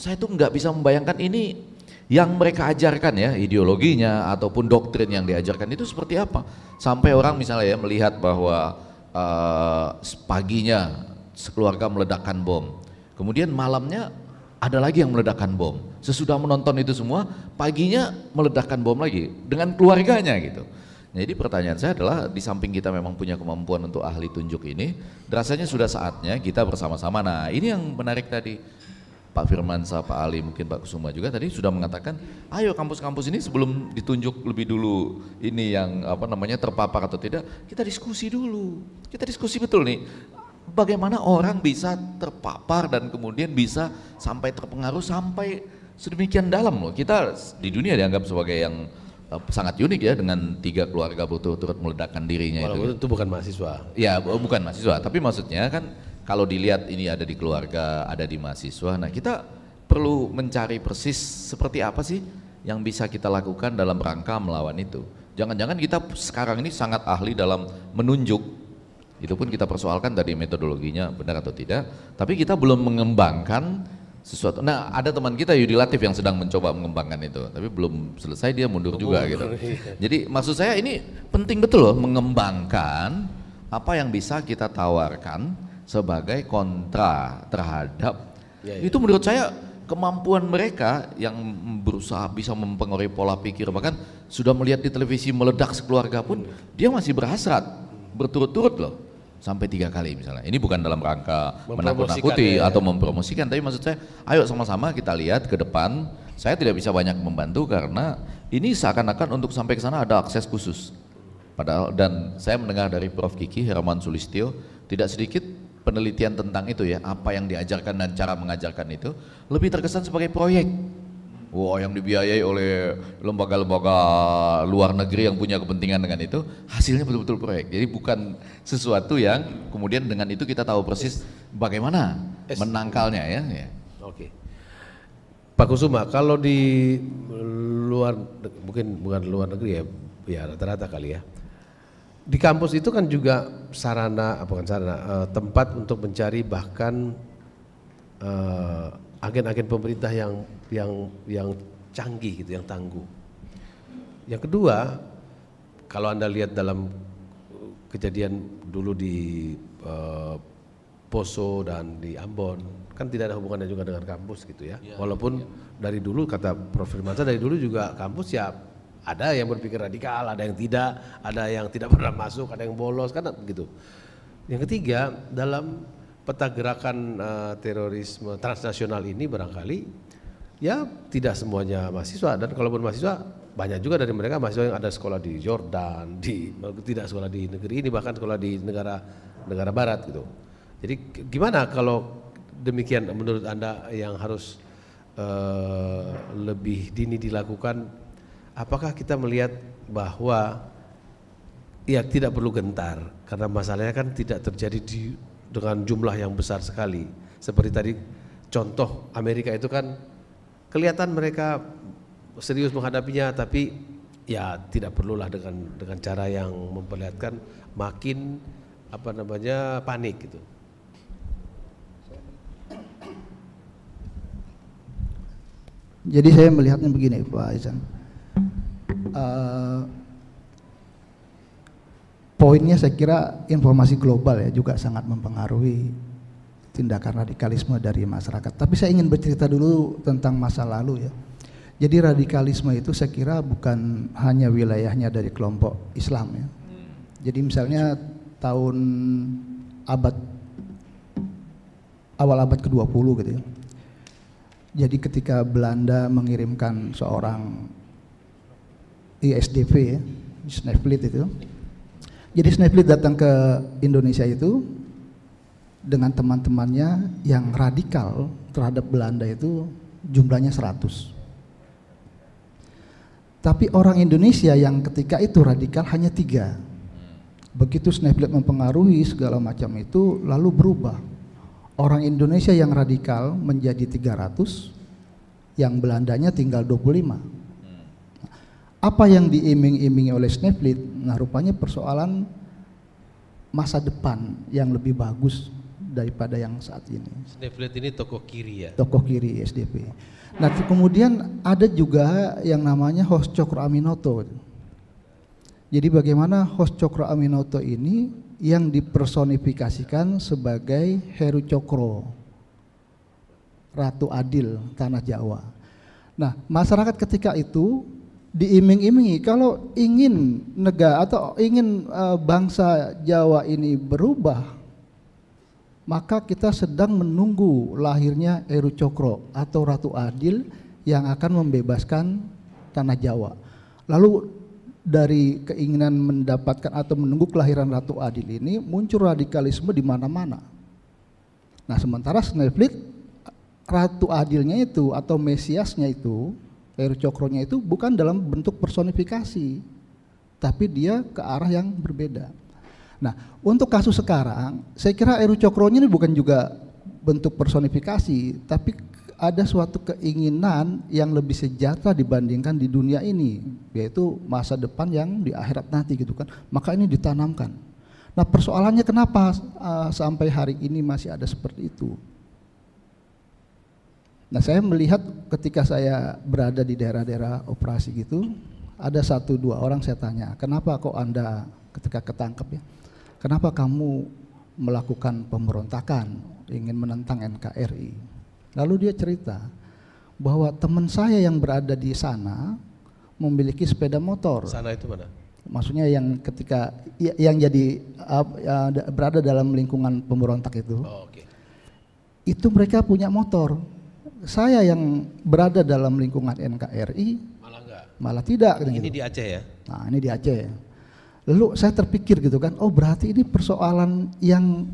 saya tuh nggak bisa membayangkan ini yang mereka ajarkan ya ideologinya ataupun doktrin yang diajarkan itu seperti apa sampai orang misalnya ya melihat bahwa uh, paginya sekeluarga meledakkan bom kemudian malamnya ada lagi yang meledakkan bom. Sesudah menonton itu semua, paginya meledakkan bom lagi dengan keluarganya gitu. Nah, jadi pertanyaan saya adalah di samping kita memang punya kemampuan untuk ahli tunjuk ini, rasanya sudah saatnya kita bersama-sama. Nah ini yang menarik tadi Pak Firman, Pak Ali, mungkin Pak Kusuma juga tadi sudah mengatakan, ayo kampus-kampus ini sebelum ditunjuk lebih dulu ini yang apa namanya terpapar atau tidak, kita diskusi dulu. Kita diskusi betul nih, bagaimana orang bisa terpapar dan kemudian bisa sampai terpengaruh sampai sedemikian dalam loh. Kita di dunia dianggap sebagai yang eh, sangat unik ya dengan tiga keluarga butuh turut meledakkan dirinya itu. itu. Ya. itu bukan mahasiswa. Ya, bukan mahasiswa, tapi maksudnya kan kalau dilihat ini ada di keluarga, ada di mahasiswa. Nah, kita perlu mencari persis seperti apa sih yang bisa kita lakukan dalam rangka melawan itu. Jangan-jangan kita sekarang ini sangat ahli dalam menunjuk itu pun kita persoalkan dari metodologinya benar atau tidak, tapi kita belum mengembangkan sesuatu. Nah, ada teman kita Yudi Latif yang sedang mencoba mengembangkan itu, tapi belum selesai dia mundur juga gitu. Iya. Jadi maksud saya ini penting betul loh mengembangkan apa yang bisa kita tawarkan sebagai kontra terhadap ya, ya. itu menurut saya kemampuan mereka yang berusaha bisa mempengaruhi pola pikir bahkan sudah melihat di televisi meledak sekeluarga pun iya. dia masih berhasrat berturut-turut loh sampai tiga kali misalnya. Ini bukan dalam rangka menakut-nakuti ya, ya, ya, atau mempromosikan, tapi maksud saya, ayo sama-sama kita lihat ke depan. Saya tidak bisa banyak membantu karena ini seakan-akan untuk sampai ke sana ada akses khusus. Padahal dan saya mendengar dari Prof Kiki Herman Sulistio tidak sedikit penelitian tentang itu ya, apa yang diajarkan dan cara mengajarkan itu lebih terkesan sebagai proyek Wah, yang dibiayai oleh lembaga-lembaga luar negeri yang punya kepentingan dengan itu, hasilnya betul-betul proyek. Jadi bukan sesuatu yang kemudian dengan itu kita tahu persis bagaimana menangkalnya ya. ya. Oke. Pak Kusuma, kalau di luar mungkin bukan luar negeri ya, ya rata-rata kali ya. Di kampus itu kan juga sarana, kan sarana, eh, tempat untuk mencari bahkan eh, agen-agen pemerintah yang yang yang canggih gitu, yang tangguh. Yang kedua, kalau Anda lihat dalam uh, kejadian dulu di uh, Poso dan di Ambon, kan tidak ada hubungannya juga dengan kampus gitu ya. ya Walaupun ya. dari dulu kata Prof. Firmansyah dari dulu juga kampus ya ada yang berpikir radikal, ada yang tidak, ada yang tidak *laughs* pernah masuk, ada yang bolos, kan gitu. Yang ketiga, dalam peta gerakan uh, terorisme transnasional ini barangkali ya tidak semuanya mahasiswa dan kalaupun mahasiswa banyak juga dari mereka mahasiswa yang ada sekolah di Jordan, di tidak sekolah di negeri ini bahkan sekolah di negara negara barat gitu. Jadi gimana kalau demikian menurut Anda yang harus uh, lebih dini dilakukan apakah kita melihat bahwa ya tidak perlu gentar karena masalahnya kan tidak terjadi di dengan jumlah yang besar sekali. Seperti tadi contoh Amerika itu kan kelihatan mereka serius menghadapinya tapi ya tidak perlulah dengan dengan cara yang memperlihatkan makin apa namanya panik gitu. Jadi saya melihatnya begini Pak Aizan. Uh, eh, poinnya saya kira informasi global ya juga sangat mempengaruhi tindakan radikalisme dari masyarakat. Tapi saya ingin bercerita dulu tentang masa lalu ya. Jadi radikalisme itu saya kira bukan hanya wilayahnya dari kelompok Islam ya. Jadi misalnya tahun abad awal abad ke-20 gitu ya. Jadi ketika Belanda mengirimkan seorang ISDV ya, Sneflit itu, jadi Snowflake datang ke Indonesia itu dengan teman-temannya yang radikal terhadap Belanda itu jumlahnya 100. Tapi orang Indonesia yang ketika itu radikal hanya tiga. Begitu Snapchat mempengaruhi segala macam itu lalu berubah. Orang Indonesia yang radikal menjadi 300, yang Belandanya tinggal 25 apa yang diiming-imingi oleh Sneflit nah rupanya persoalan masa depan yang lebih bagus daripada yang saat ini. Sneflit ini tokoh kiri ya. Tokoh kiri SDP. Nah, kemudian ada juga yang namanya host Cokro Aminoto. Jadi bagaimana host Cokro Aminoto ini yang dipersonifikasikan sebagai Heru Cokro, Ratu Adil Tanah Jawa. Nah, masyarakat ketika itu diiming-imingi kalau ingin negara atau ingin uh, bangsa Jawa ini berubah maka kita sedang menunggu lahirnya Eru Cokro atau Ratu Adil yang akan membebaskan tanah Jawa. Lalu dari keinginan mendapatkan atau menunggu kelahiran Ratu Adil ini muncul radikalisme di mana-mana. Nah, sementara Snellfleet Ratu Adilnya itu atau Mesiasnya itu Heru Cokronya itu bukan dalam bentuk personifikasi, tapi dia ke arah yang berbeda. Nah, untuk kasus sekarang, saya kira Heru Cokronya ini bukan juga bentuk personifikasi, tapi ada suatu keinginan yang lebih sejahtera dibandingkan di dunia ini, yaitu masa depan yang di akhirat nanti gitu kan. Maka ini ditanamkan. Nah, persoalannya kenapa uh, sampai hari ini masih ada seperti itu? Nah saya melihat ketika saya berada di daerah-daerah operasi gitu, ada satu dua orang saya tanya, kenapa kok Anda ketika ketangkep ya, kenapa kamu melakukan pemberontakan, ingin menentang NKRI. Lalu dia cerita bahwa teman saya yang berada di sana memiliki sepeda motor. Sana itu mana? Maksudnya yang ketika ya, yang jadi ya, berada dalam lingkungan pemberontak itu. Oh, Okay. Itu mereka punya motor saya yang berada dalam lingkungan NKRI malah enggak malah tidak gitu. ini gitu. di Aceh ya nah ini di Aceh lalu saya terpikir gitu kan oh berarti ini persoalan yang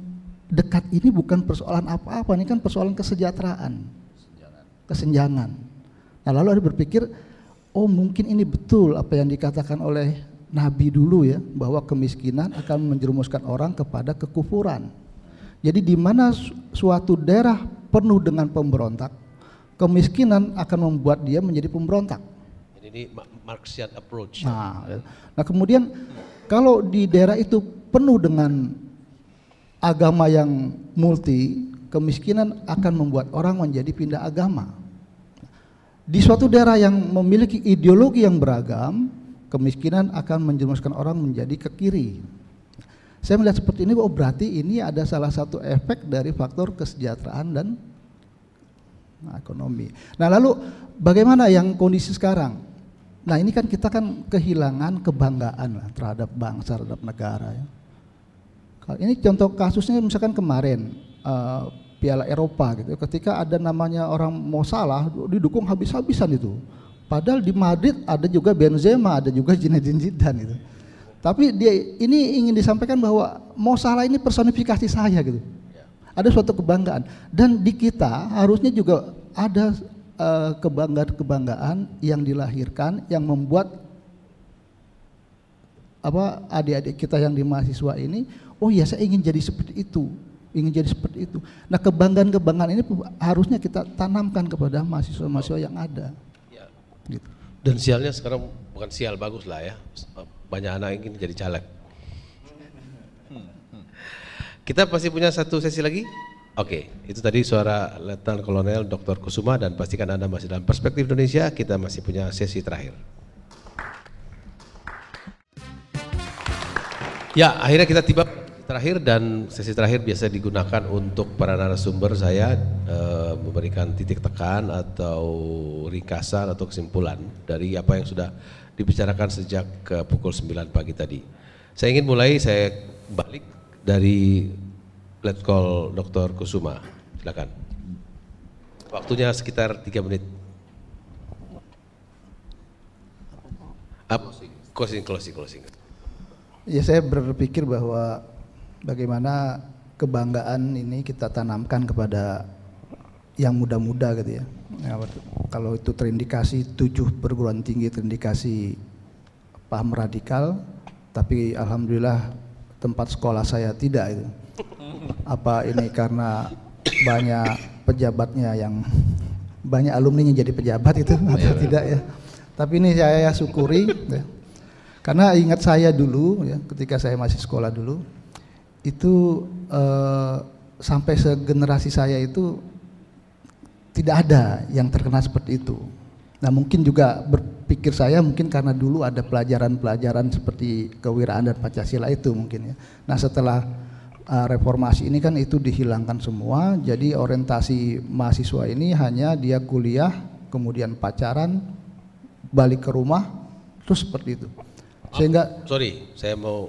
dekat ini bukan persoalan apa-apa ini kan persoalan kesejahteraan kesenjangan, kesenjangan. nah lalu ada berpikir oh mungkin ini betul apa yang dikatakan oleh Nabi dulu ya bahwa kemiskinan akan menjerumuskan orang kepada kekufuran. Jadi di mana suatu daerah penuh dengan pemberontak, kemiskinan akan membuat dia menjadi pemberontak. Ini Marxian approach. Nah, ya. nah kemudian kalau di daerah itu penuh dengan agama yang multi, kemiskinan akan membuat orang menjadi pindah agama. Di suatu daerah yang memiliki ideologi yang beragam, kemiskinan akan menjerumuskan orang menjadi ke kiri. Saya melihat seperti ini, oh berarti ini ada salah satu efek dari faktor kesejahteraan dan Nah, ekonomi. Nah, lalu bagaimana yang kondisi sekarang? Nah, ini kan kita kan kehilangan kebanggaan lah terhadap bangsa, terhadap negara. Ya. Ini contoh kasusnya misalkan kemarin uh, Piala Eropa gitu, ya, ketika ada namanya orang mau salah didukung habis-habisan itu. Padahal di Madrid ada juga Benzema, ada juga Zinedine Zidane gitu. Tapi dia ini ingin disampaikan bahwa mau salah ini personifikasi saya gitu. Ada suatu kebanggaan. Dan di kita harusnya juga ada eh, kebanggaan-kebanggaan yang dilahirkan yang membuat apa adik-adik kita yang di mahasiswa ini, oh ya saya ingin jadi seperti itu, ingin jadi seperti itu. Nah kebanggaan-kebanggaan ini harusnya kita tanamkan kepada mahasiswa-mahasiswa yang ada. Ya. Gitu. Dan sialnya sekarang bukan sial bagus lah ya, banyak anak ingin jadi caleg. Kita pasti punya satu sesi lagi? Oke, okay, itu tadi suara Letnan Kolonel Dr. Kusuma dan pastikan Anda masih dalam perspektif Indonesia, kita masih punya sesi terakhir. Ya, akhirnya kita tiba terakhir dan sesi terakhir biasa digunakan untuk para narasumber saya e, memberikan titik tekan atau ringkasan atau kesimpulan dari apa yang sudah dibicarakan sejak eh, pukul 9 pagi tadi. Saya ingin mulai saya balik dari Letkol Dr. Kusuma. Silakan. Waktunya sekitar tiga menit. Up, closing, closing, closing. Ya saya berpikir bahwa bagaimana kebanggaan ini kita tanamkan kepada yang muda-muda gitu ya. ya. Kalau itu terindikasi tujuh perguruan tinggi terindikasi paham radikal, tapi alhamdulillah tempat sekolah saya tidak itu apa ini karena banyak pejabatnya yang banyak alumni yang jadi pejabat itu atau ya, tidak ya. Tapi ini saya syukuri ya. Karena ingat saya dulu ya ketika saya masih sekolah dulu itu eh, sampai segenerasi saya itu tidak ada yang terkena seperti itu. Nah, mungkin juga berpikir saya mungkin karena dulu ada pelajaran-pelajaran seperti kewiraan dan Pancasila itu mungkin ya. Nah, setelah Eh, reformasi ini kan itu dihilangkan semua. Jadi orientasi mahasiswa ini hanya dia kuliah, kemudian pacaran, balik ke rumah, terus seperti itu. Sehingga sorry, saya mau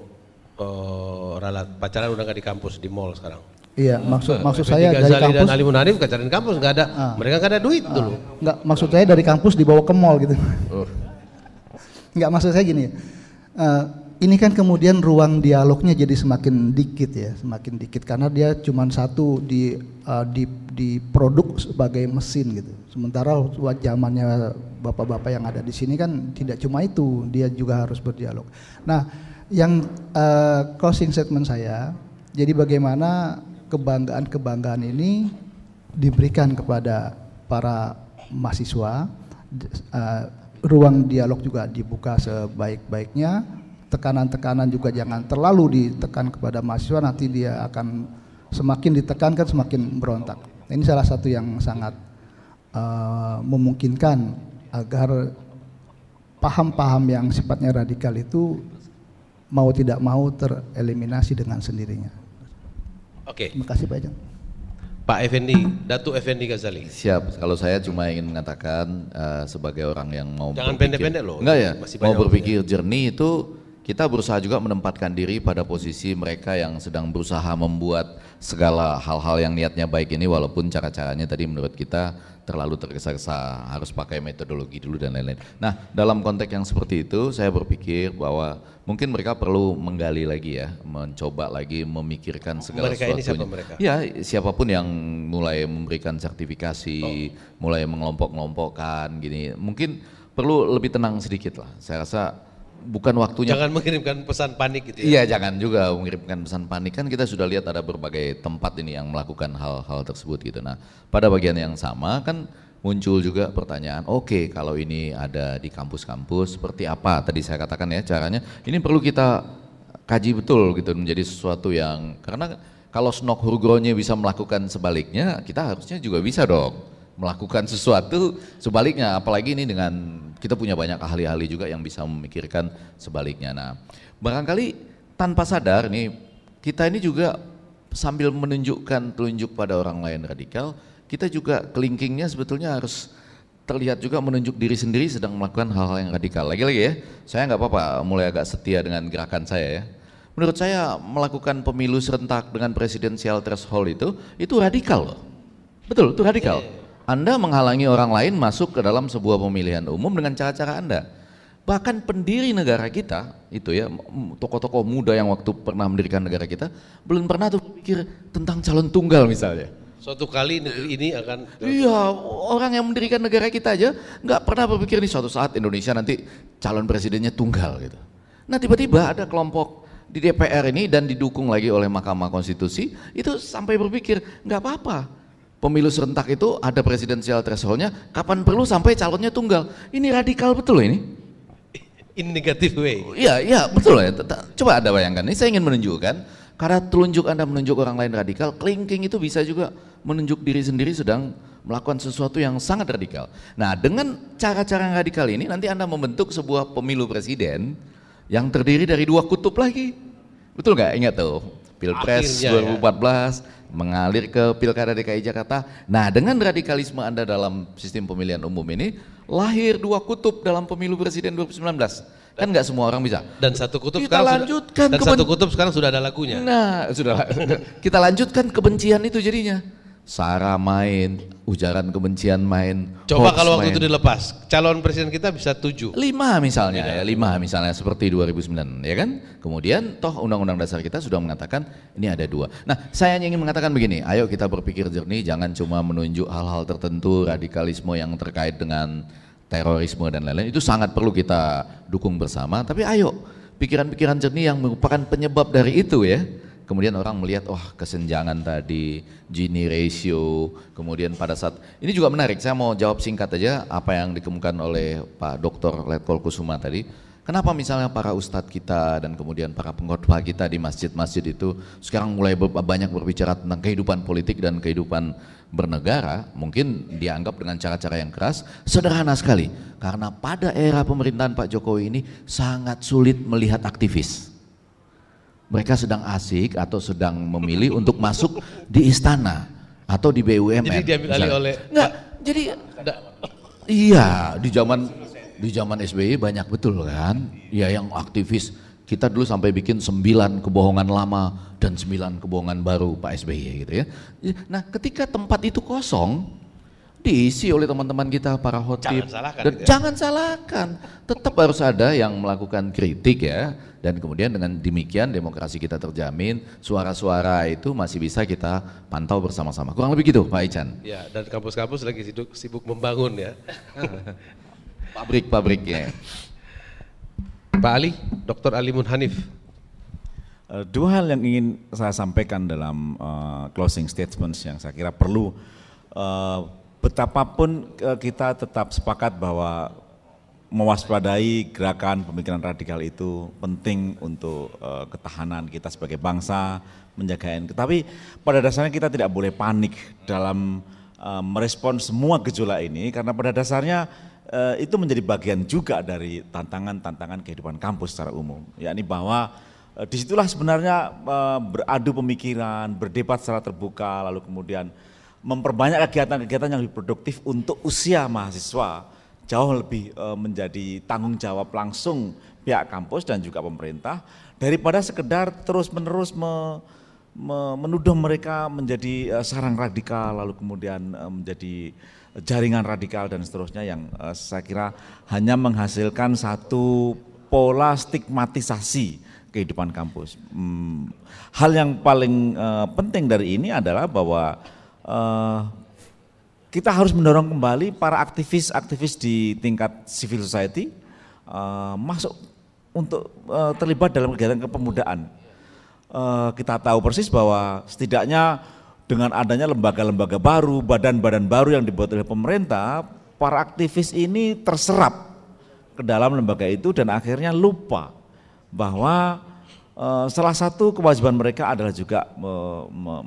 uh, ralat pacaran udah nggak di kampus di mall sekarang. Iya, maksud nah, maksud saya dari kampus. Dan Ali Munarif pacaran kampus nggak ada, ah, mereka nggak ada duit ah, dulu. Nggak, maksud saya dari kampus dibawa ke mall gitu. Uh. nggak maksud saya gini. Uh, ini kan kemudian ruang dialognya jadi semakin dikit ya, semakin dikit karena dia cuma satu di uh, di di produk sebagai mesin gitu. Sementara buat zamannya bapak-bapak yang ada di sini kan tidak cuma itu, dia juga harus berdialog. Nah, yang uh, closing statement saya, jadi bagaimana kebanggaan-kebanggaan ini diberikan kepada para mahasiswa, uh, ruang dialog juga dibuka sebaik-baiknya tekanan-tekanan juga jangan terlalu ditekan kepada mahasiswa nanti dia akan semakin ditekankan semakin berontak. Ini salah satu yang sangat uh, memungkinkan agar paham-paham yang sifatnya radikal itu mau tidak mau tereliminasi dengan sendirinya. Oke. Okay. Terima kasih Pak Jan. Pak Effendi, Datu Effendi Ghazali. Siap, kalau saya cuma ingin mengatakan uh, sebagai orang yang mau Jangan pendek-pendek loh. Enggak ya, masih mau berpikir ya. jernih itu kita berusaha juga menempatkan diri pada posisi mereka yang sedang berusaha membuat segala hal-hal yang niatnya baik ini walaupun cara-caranya tadi menurut kita terlalu tergesa-gesa harus pakai metodologi dulu dan lain-lain. Nah dalam konteks yang seperti itu saya berpikir bahwa mungkin mereka perlu menggali lagi ya, mencoba lagi memikirkan segala mereka sesuatunya. Ini siapa mereka? Ya siapapun yang mulai memberikan sertifikasi, oh. mulai mengelompok-kelompokkan gini, mungkin perlu lebih tenang sedikit lah. Saya rasa bukan waktunya. Jangan mengirimkan pesan panik gitu ya. Iya, jangan juga mengirimkan pesan panik kan kita sudah lihat ada berbagai tempat ini yang melakukan hal-hal tersebut gitu. Nah, pada bagian yang sama kan muncul juga pertanyaan, oke okay, kalau ini ada di kampus-kampus seperti apa? Tadi saya katakan ya caranya. Ini perlu kita kaji betul gitu menjadi sesuatu yang karena kalau Snok Hurgronya bisa melakukan sebaliknya, kita harusnya juga bisa dong melakukan sesuatu sebaliknya apalagi ini dengan kita punya banyak ahli-ahli juga yang bisa memikirkan sebaliknya nah barangkali tanpa sadar nih kita ini juga sambil menunjukkan telunjuk pada orang lain radikal kita juga kelingkingnya sebetulnya harus terlihat juga menunjuk diri sendiri sedang melakukan hal-hal yang radikal lagi-lagi ya saya nggak apa-apa mulai agak setia dengan gerakan saya ya menurut saya melakukan pemilu serentak dengan presidensial threshold itu itu radikal loh betul itu radikal yeah iya. Anda menghalangi orang lain masuk ke dalam sebuah pemilihan umum dengan cara-cara Anda. Bahkan pendiri negara kita, itu ya, tokoh-tokoh muda yang waktu pernah mendirikan negara kita, belum pernah tuh pikir tentang calon tunggal misalnya. Suatu kali negeri ini akan... Iya, orang yang mendirikan negara kita aja nggak pernah berpikir nih suatu saat Indonesia nanti calon presidennya tunggal gitu. Nah tiba-tiba ada kelompok di DPR ini dan didukung lagi oleh Mahkamah Konstitusi, itu sampai berpikir nggak apa-apa pemilu serentak itu ada presidensial thresholdnya, kapan perlu sampai calonnya tunggal. Ini radikal betul loh ini. *laughs* In negative way. Iya, iya betul ya. Coba Anda bayangkan, ini saya ingin menunjukkan, karena telunjuk Anda menunjuk orang lain radikal, kelingking itu bisa juga menunjuk diri sendiri sedang melakukan sesuatu yang sangat radikal. Nah dengan cara-cara yang radikal ini nanti Anda membentuk sebuah pemilu presiden yang terdiri dari dua kutub lagi. Betul nggak? Ingat tuh, Pilpres Akhirnya, 2014, ya mengalir ke Pilkada DKI Jakarta. Nah, dengan radikalisme Anda dalam sistem pemilihan umum ini, lahir dua kutub dalam pemilu presiden 2019. Kan nggak semua orang bisa. Dan satu kutub kita sekarang lanjutkan sudah, dan satu kutub sekarang sudah ada lagunya. Nah, sudah. *laughs* kita lanjutkan kebencian itu jadinya. Sara main, ujaran kebencian main. Coba kalau waktu main. itu dilepas, calon presiden kita bisa tujuh. Lima misalnya iya. ya, lima misalnya seperti 2009 ya kan. Kemudian toh undang-undang dasar kita sudah mengatakan ini ada dua. Nah saya ingin mengatakan begini, ayo kita berpikir jernih, jangan cuma menunjuk hal-hal tertentu, radikalisme yang terkait dengan terorisme dan lain-lain. Itu sangat perlu kita dukung bersama, tapi ayo pikiran-pikiran jernih yang merupakan penyebab dari itu ya kemudian orang melihat wah oh, kesenjangan tadi, Gini ratio, kemudian pada saat ini juga menarik. Saya mau jawab singkat aja apa yang dikemukan oleh Pak Dr. Letkol Kusuma tadi. Kenapa misalnya para ustadz kita dan kemudian para pengkhotbah kita di masjid-masjid itu sekarang mulai banyak berbicara tentang kehidupan politik dan kehidupan bernegara, mungkin dianggap dengan cara-cara yang keras, sederhana sekali. Karena pada era pemerintahan Pak Jokowi ini sangat sulit melihat aktivis mereka sedang asik atau sedang memilih untuk masuk di istana atau di BUMN. Jadi diambil alih oleh Enggak, jadi enggak. iya di zaman di zaman SBY banyak betul kan? Ya yang aktivis kita dulu sampai bikin sembilan kebohongan lama dan sembilan kebohongan baru Pak SBY gitu ya. Nah ketika tempat itu kosong diisi oleh teman-teman kita para hotip. Jangan salahkan. Dan gitu ya. Jangan salahkan. Tetap harus ada yang melakukan kritik ya dan kemudian dengan demikian demokrasi kita terjamin, suara-suara itu masih bisa kita pantau bersama-sama. Kurang lebih gitu Pak Ican. Ya, dan kampus-kampus lagi sibuk, sibuk membangun ya. *laughs* Pabrik-pabriknya. Pak Ali, Dr. Ali Munhanif. Eh, dua hal yang ingin saya sampaikan dalam uh, closing statements yang saya kira perlu uh, betapapun kita tetap sepakat bahwa mewaspadai gerakan pemikiran radikal itu penting untuk uh, ketahanan kita sebagai bangsa menjaga Tapi pada dasarnya kita tidak boleh panik dalam uh, merespon semua gejolak ini karena pada dasarnya uh, itu menjadi bagian juga dari tantangan-tantangan kehidupan kampus secara umum. Yakni bahwa uh, disitulah sebenarnya uh, beradu pemikiran, berdebat secara terbuka, lalu kemudian memperbanyak kegiatan-kegiatan yang lebih produktif untuk usia mahasiswa jauh lebih eh, menjadi tanggung jawab langsung pihak kampus dan juga pemerintah daripada sekedar terus-menerus me, me, menuduh mereka menjadi eh, sarang radikal lalu kemudian eh, menjadi jaringan radikal dan seterusnya yang saya kira hanya menghasilkan satu pola stigmatisasi kehidupan kampus. Hmm, hal yang paling penting dari ini adalah bahwa kita harus mendorong kembali para aktivis-aktivis di tingkat civil society uh, masuk untuk uh, terlibat dalam kegiatan kepemudaan. Uh, kita tahu persis bahwa setidaknya dengan adanya lembaga-lembaga baru, badan-badan baru yang dibuat oleh pemerintah, para aktivis ini terserap ke dalam lembaga itu dan akhirnya lupa bahwa Eh, salah satu kewajiban mereka adalah juga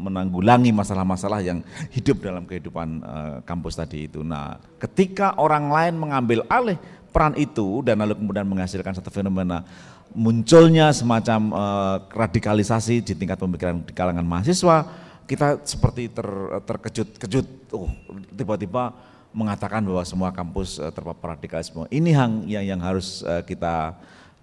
menanggulangi masalah-masalah yang hidup dalam kehidupan eh, kampus tadi itu. Nah, ketika orang lain mengambil alih peran itu dan lalu kemudian menghasilkan satu fenomena munculnya semacam eh, radikalisasi di tingkat pemikiran di kalangan mahasiswa, kita seperti ter, terkejut-kejut, oh tiba-tiba mengatakan bahwa semua kampus terpapar radikalisme. Ini yang yang, yang harus kita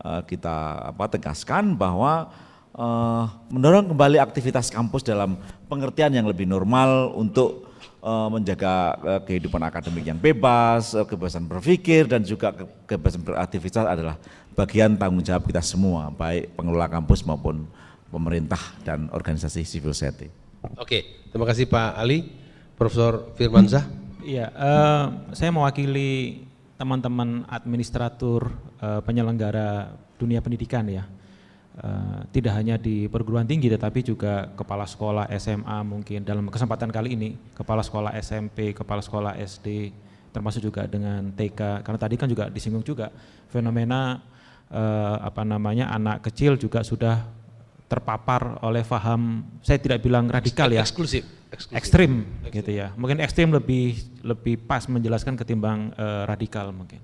Eh, kita apa tegaskan bahwa uh, mendorong kembali aktivitas kampus dalam pengertian yang lebih normal untuk uh, menjaga uh, kehidupan akademik yang bebas, uh, kebebasan berpikir dan juga kebebasan beraktivitas adalah bagian tanggung jawab kita semua, baik pengelola kampus maupun pemerintah dan organisasi civil society. Oke, terima kasih Pak Ali, Profesor Firmanza. Iya, uh, saya mewakili teman-teman administratur Eh, penyelenggara dunia pendidikan ya. Eh, tidak hanya di perguruan tinggi tetapi juga kepala sekolah SMA mungkin dalam kesempatan kali ini kepala sekolah SMP, kepala sekolah SD termasuk juga dengan TK karena tadi kan juga disinggung juga fenomena eh, apa namanya anak kecil juga sudah terpapar oleh faham saya tidak bilang radikal ya eksklusif, Ekstrim, gitu ya mungkin ekstrim lebih lebih pas menjelaskan ketimbang radikal mungkin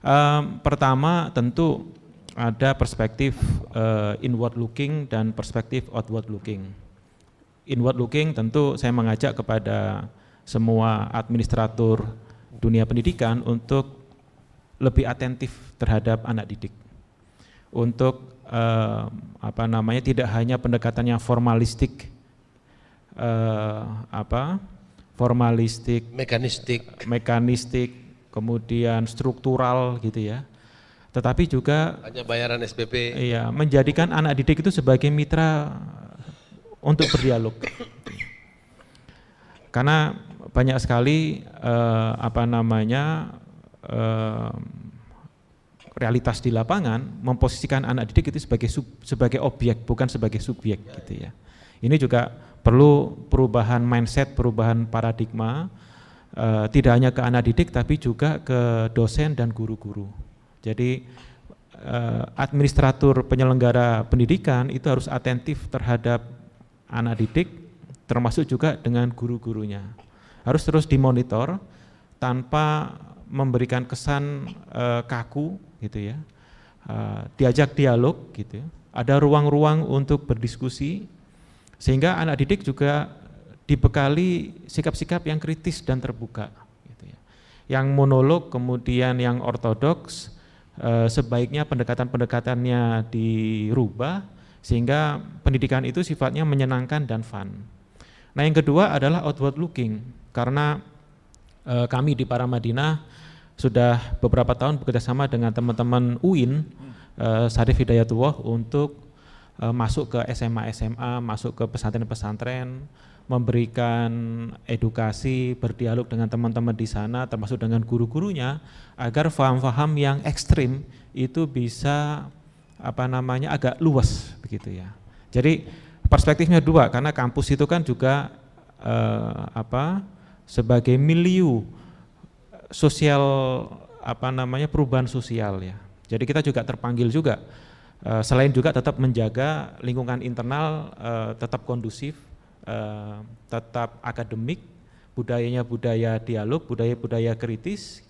Um, pertama tentu ada perspektif uh, inward looking dan perspektif outward looking. Inward looking tentu saya mengajak kepada semua administrator dunia pendidikan untuk lebih atentif terhadap anak didik. Untuk uh, apa namanya tidak hanya pendekatannya formalistik uh, apa formalistik mekanistik mekanistik kemudian struktural gitu ya. Tetapi juga hanya bayaran SPP. Iya, menjadikan anak didik itu sebagai mitra untuk berdialog. Karena banyak sekali eh, apa namanya eh, realitas di lapangan memposisikan anak didik itu sebagai sub, sebagai objek bukan sebagai subjek gitu ya. Ini juga perlu perubahan mindset, perubahan paradigma e, tidak hanya ke anak didik tapi juga ke dosen dan guru-guru. Jadi e, administratur penyelenggara pendidikan itu harus atentif terhadap anak didik termasuk juga dengan guru-gurunya. Harus terus dimonitor tanpa memberikan kesan e, kaku gitu ya. E, diajak dialog gitu ya. Ada ruang-ruang untuk berdiskusi sehingga anak didik juga dibekali sikap-sikap yang kritis dan terbuka. Gitu ya. Yang monolog kemudian yang ortodoks eh, sebaiknya pendekatan-pendekatannya dirubah sehingga pendidikan itu sifatnya menyenangkan dan fun. Nah yang kedua adalah outward looking karena eh, kami di para Madinah sudah beberapa tahun bekerjasama dengan teman-teman UIN eh, Sarif Hidayatullah untuk eh, masuk ke SMA-SMA, masuk ke pesantren-pesantren, memberikan edukasi, berdialog dengan teman-teman di sana, termasuk dengan guru-gurunya, agar faham-faham yang ekstrim itu bisa apa namanya agak luas begitu ya. Jadi perspektifnya dua, karena kampus itu kan juga eh, apa sebagai milieu sosial apa namanya perubahan sosial ya. Jadi kita juga terpanggil juga. Eh, selain juga tetap menjaga lingkungan internal eh, tetap kondusif, tetap akademik, budayanya budaya dialog, budaya-budaya kritis,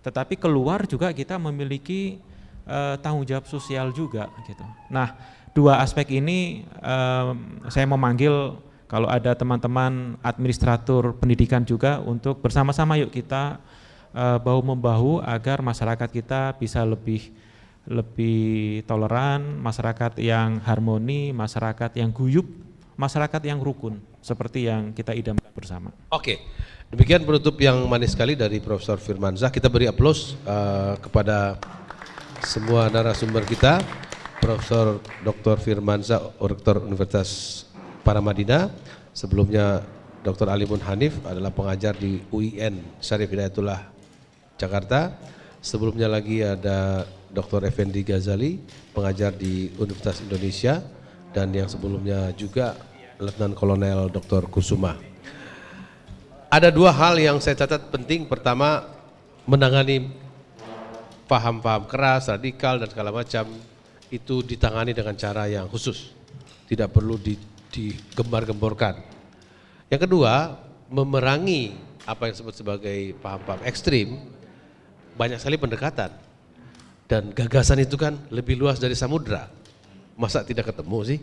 tetapi keluar juga kita memiliki eh, tanggung jawab sosial juga gitu. Nah, dua aspek ini eh, saya memanggil kalau ada teman-teman administrator pendidikan juga untuk bersama-sama yuk kita uh, bahu membahu agar masyarakat kita bisa lebih lebih toleran, masyarakat yang harmoni, masyarakat yang guyup masyarakat yang rukun seperti yang kita idamkan bersama. Oke, demikian penutup yang manis sekali dari Profesor Firmanzah. Kita beri aplaus uh, kepada semua narasumber kita, Profesor Dr. Firmanzah, Rektor Universitas Paramadina. Sebelumnya Dr. Alimun Hanif adalah pengajar di UIN Syarif Hidayatullah Jakarta. Sebelumnya lagi ada Dr. Effendi Ghazali, pengajar di Universitas Indonesia dan yang sebelumnya juga Letnan Kolonel Dr. Kusuma. Ada dua hal yang saya catat penting. Pertama, menangani paham-paham keras, radikal, dan segala macam itu ditangani dengan cara yang khusus. Tidak perlu digembar-gemborkan. Yang kedua, memerangi apa yang disebut sebagai paham-paham ekstrim, banyak sekali pendekatan. Dan gagasan itu kan lebih luas dari samudra. Masa tidak ketemu sih?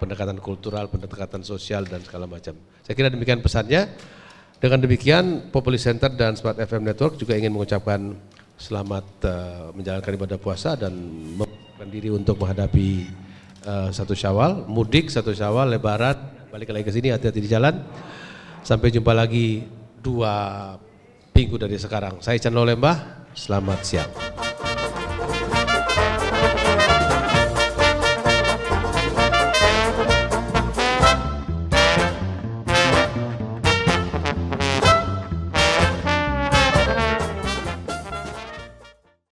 pendekatan kultural, pendekatan sosial dan segala macam. Saya kira demikian pesannya. Dengan demikian, Populi Center dan Smart FM Network juga ingin mengucapkan selamat uh, menjalankan ibadah puasa dan mempersiapkan diri untuk menghadapi uh, satu Syawal, mudik satu Syawal, Lebaran, balik lagi ke sini hati-hati di jalan. Sampai jumpa lagi dua minggu dari sekarang. Saya Chan Lembah, selamat siang.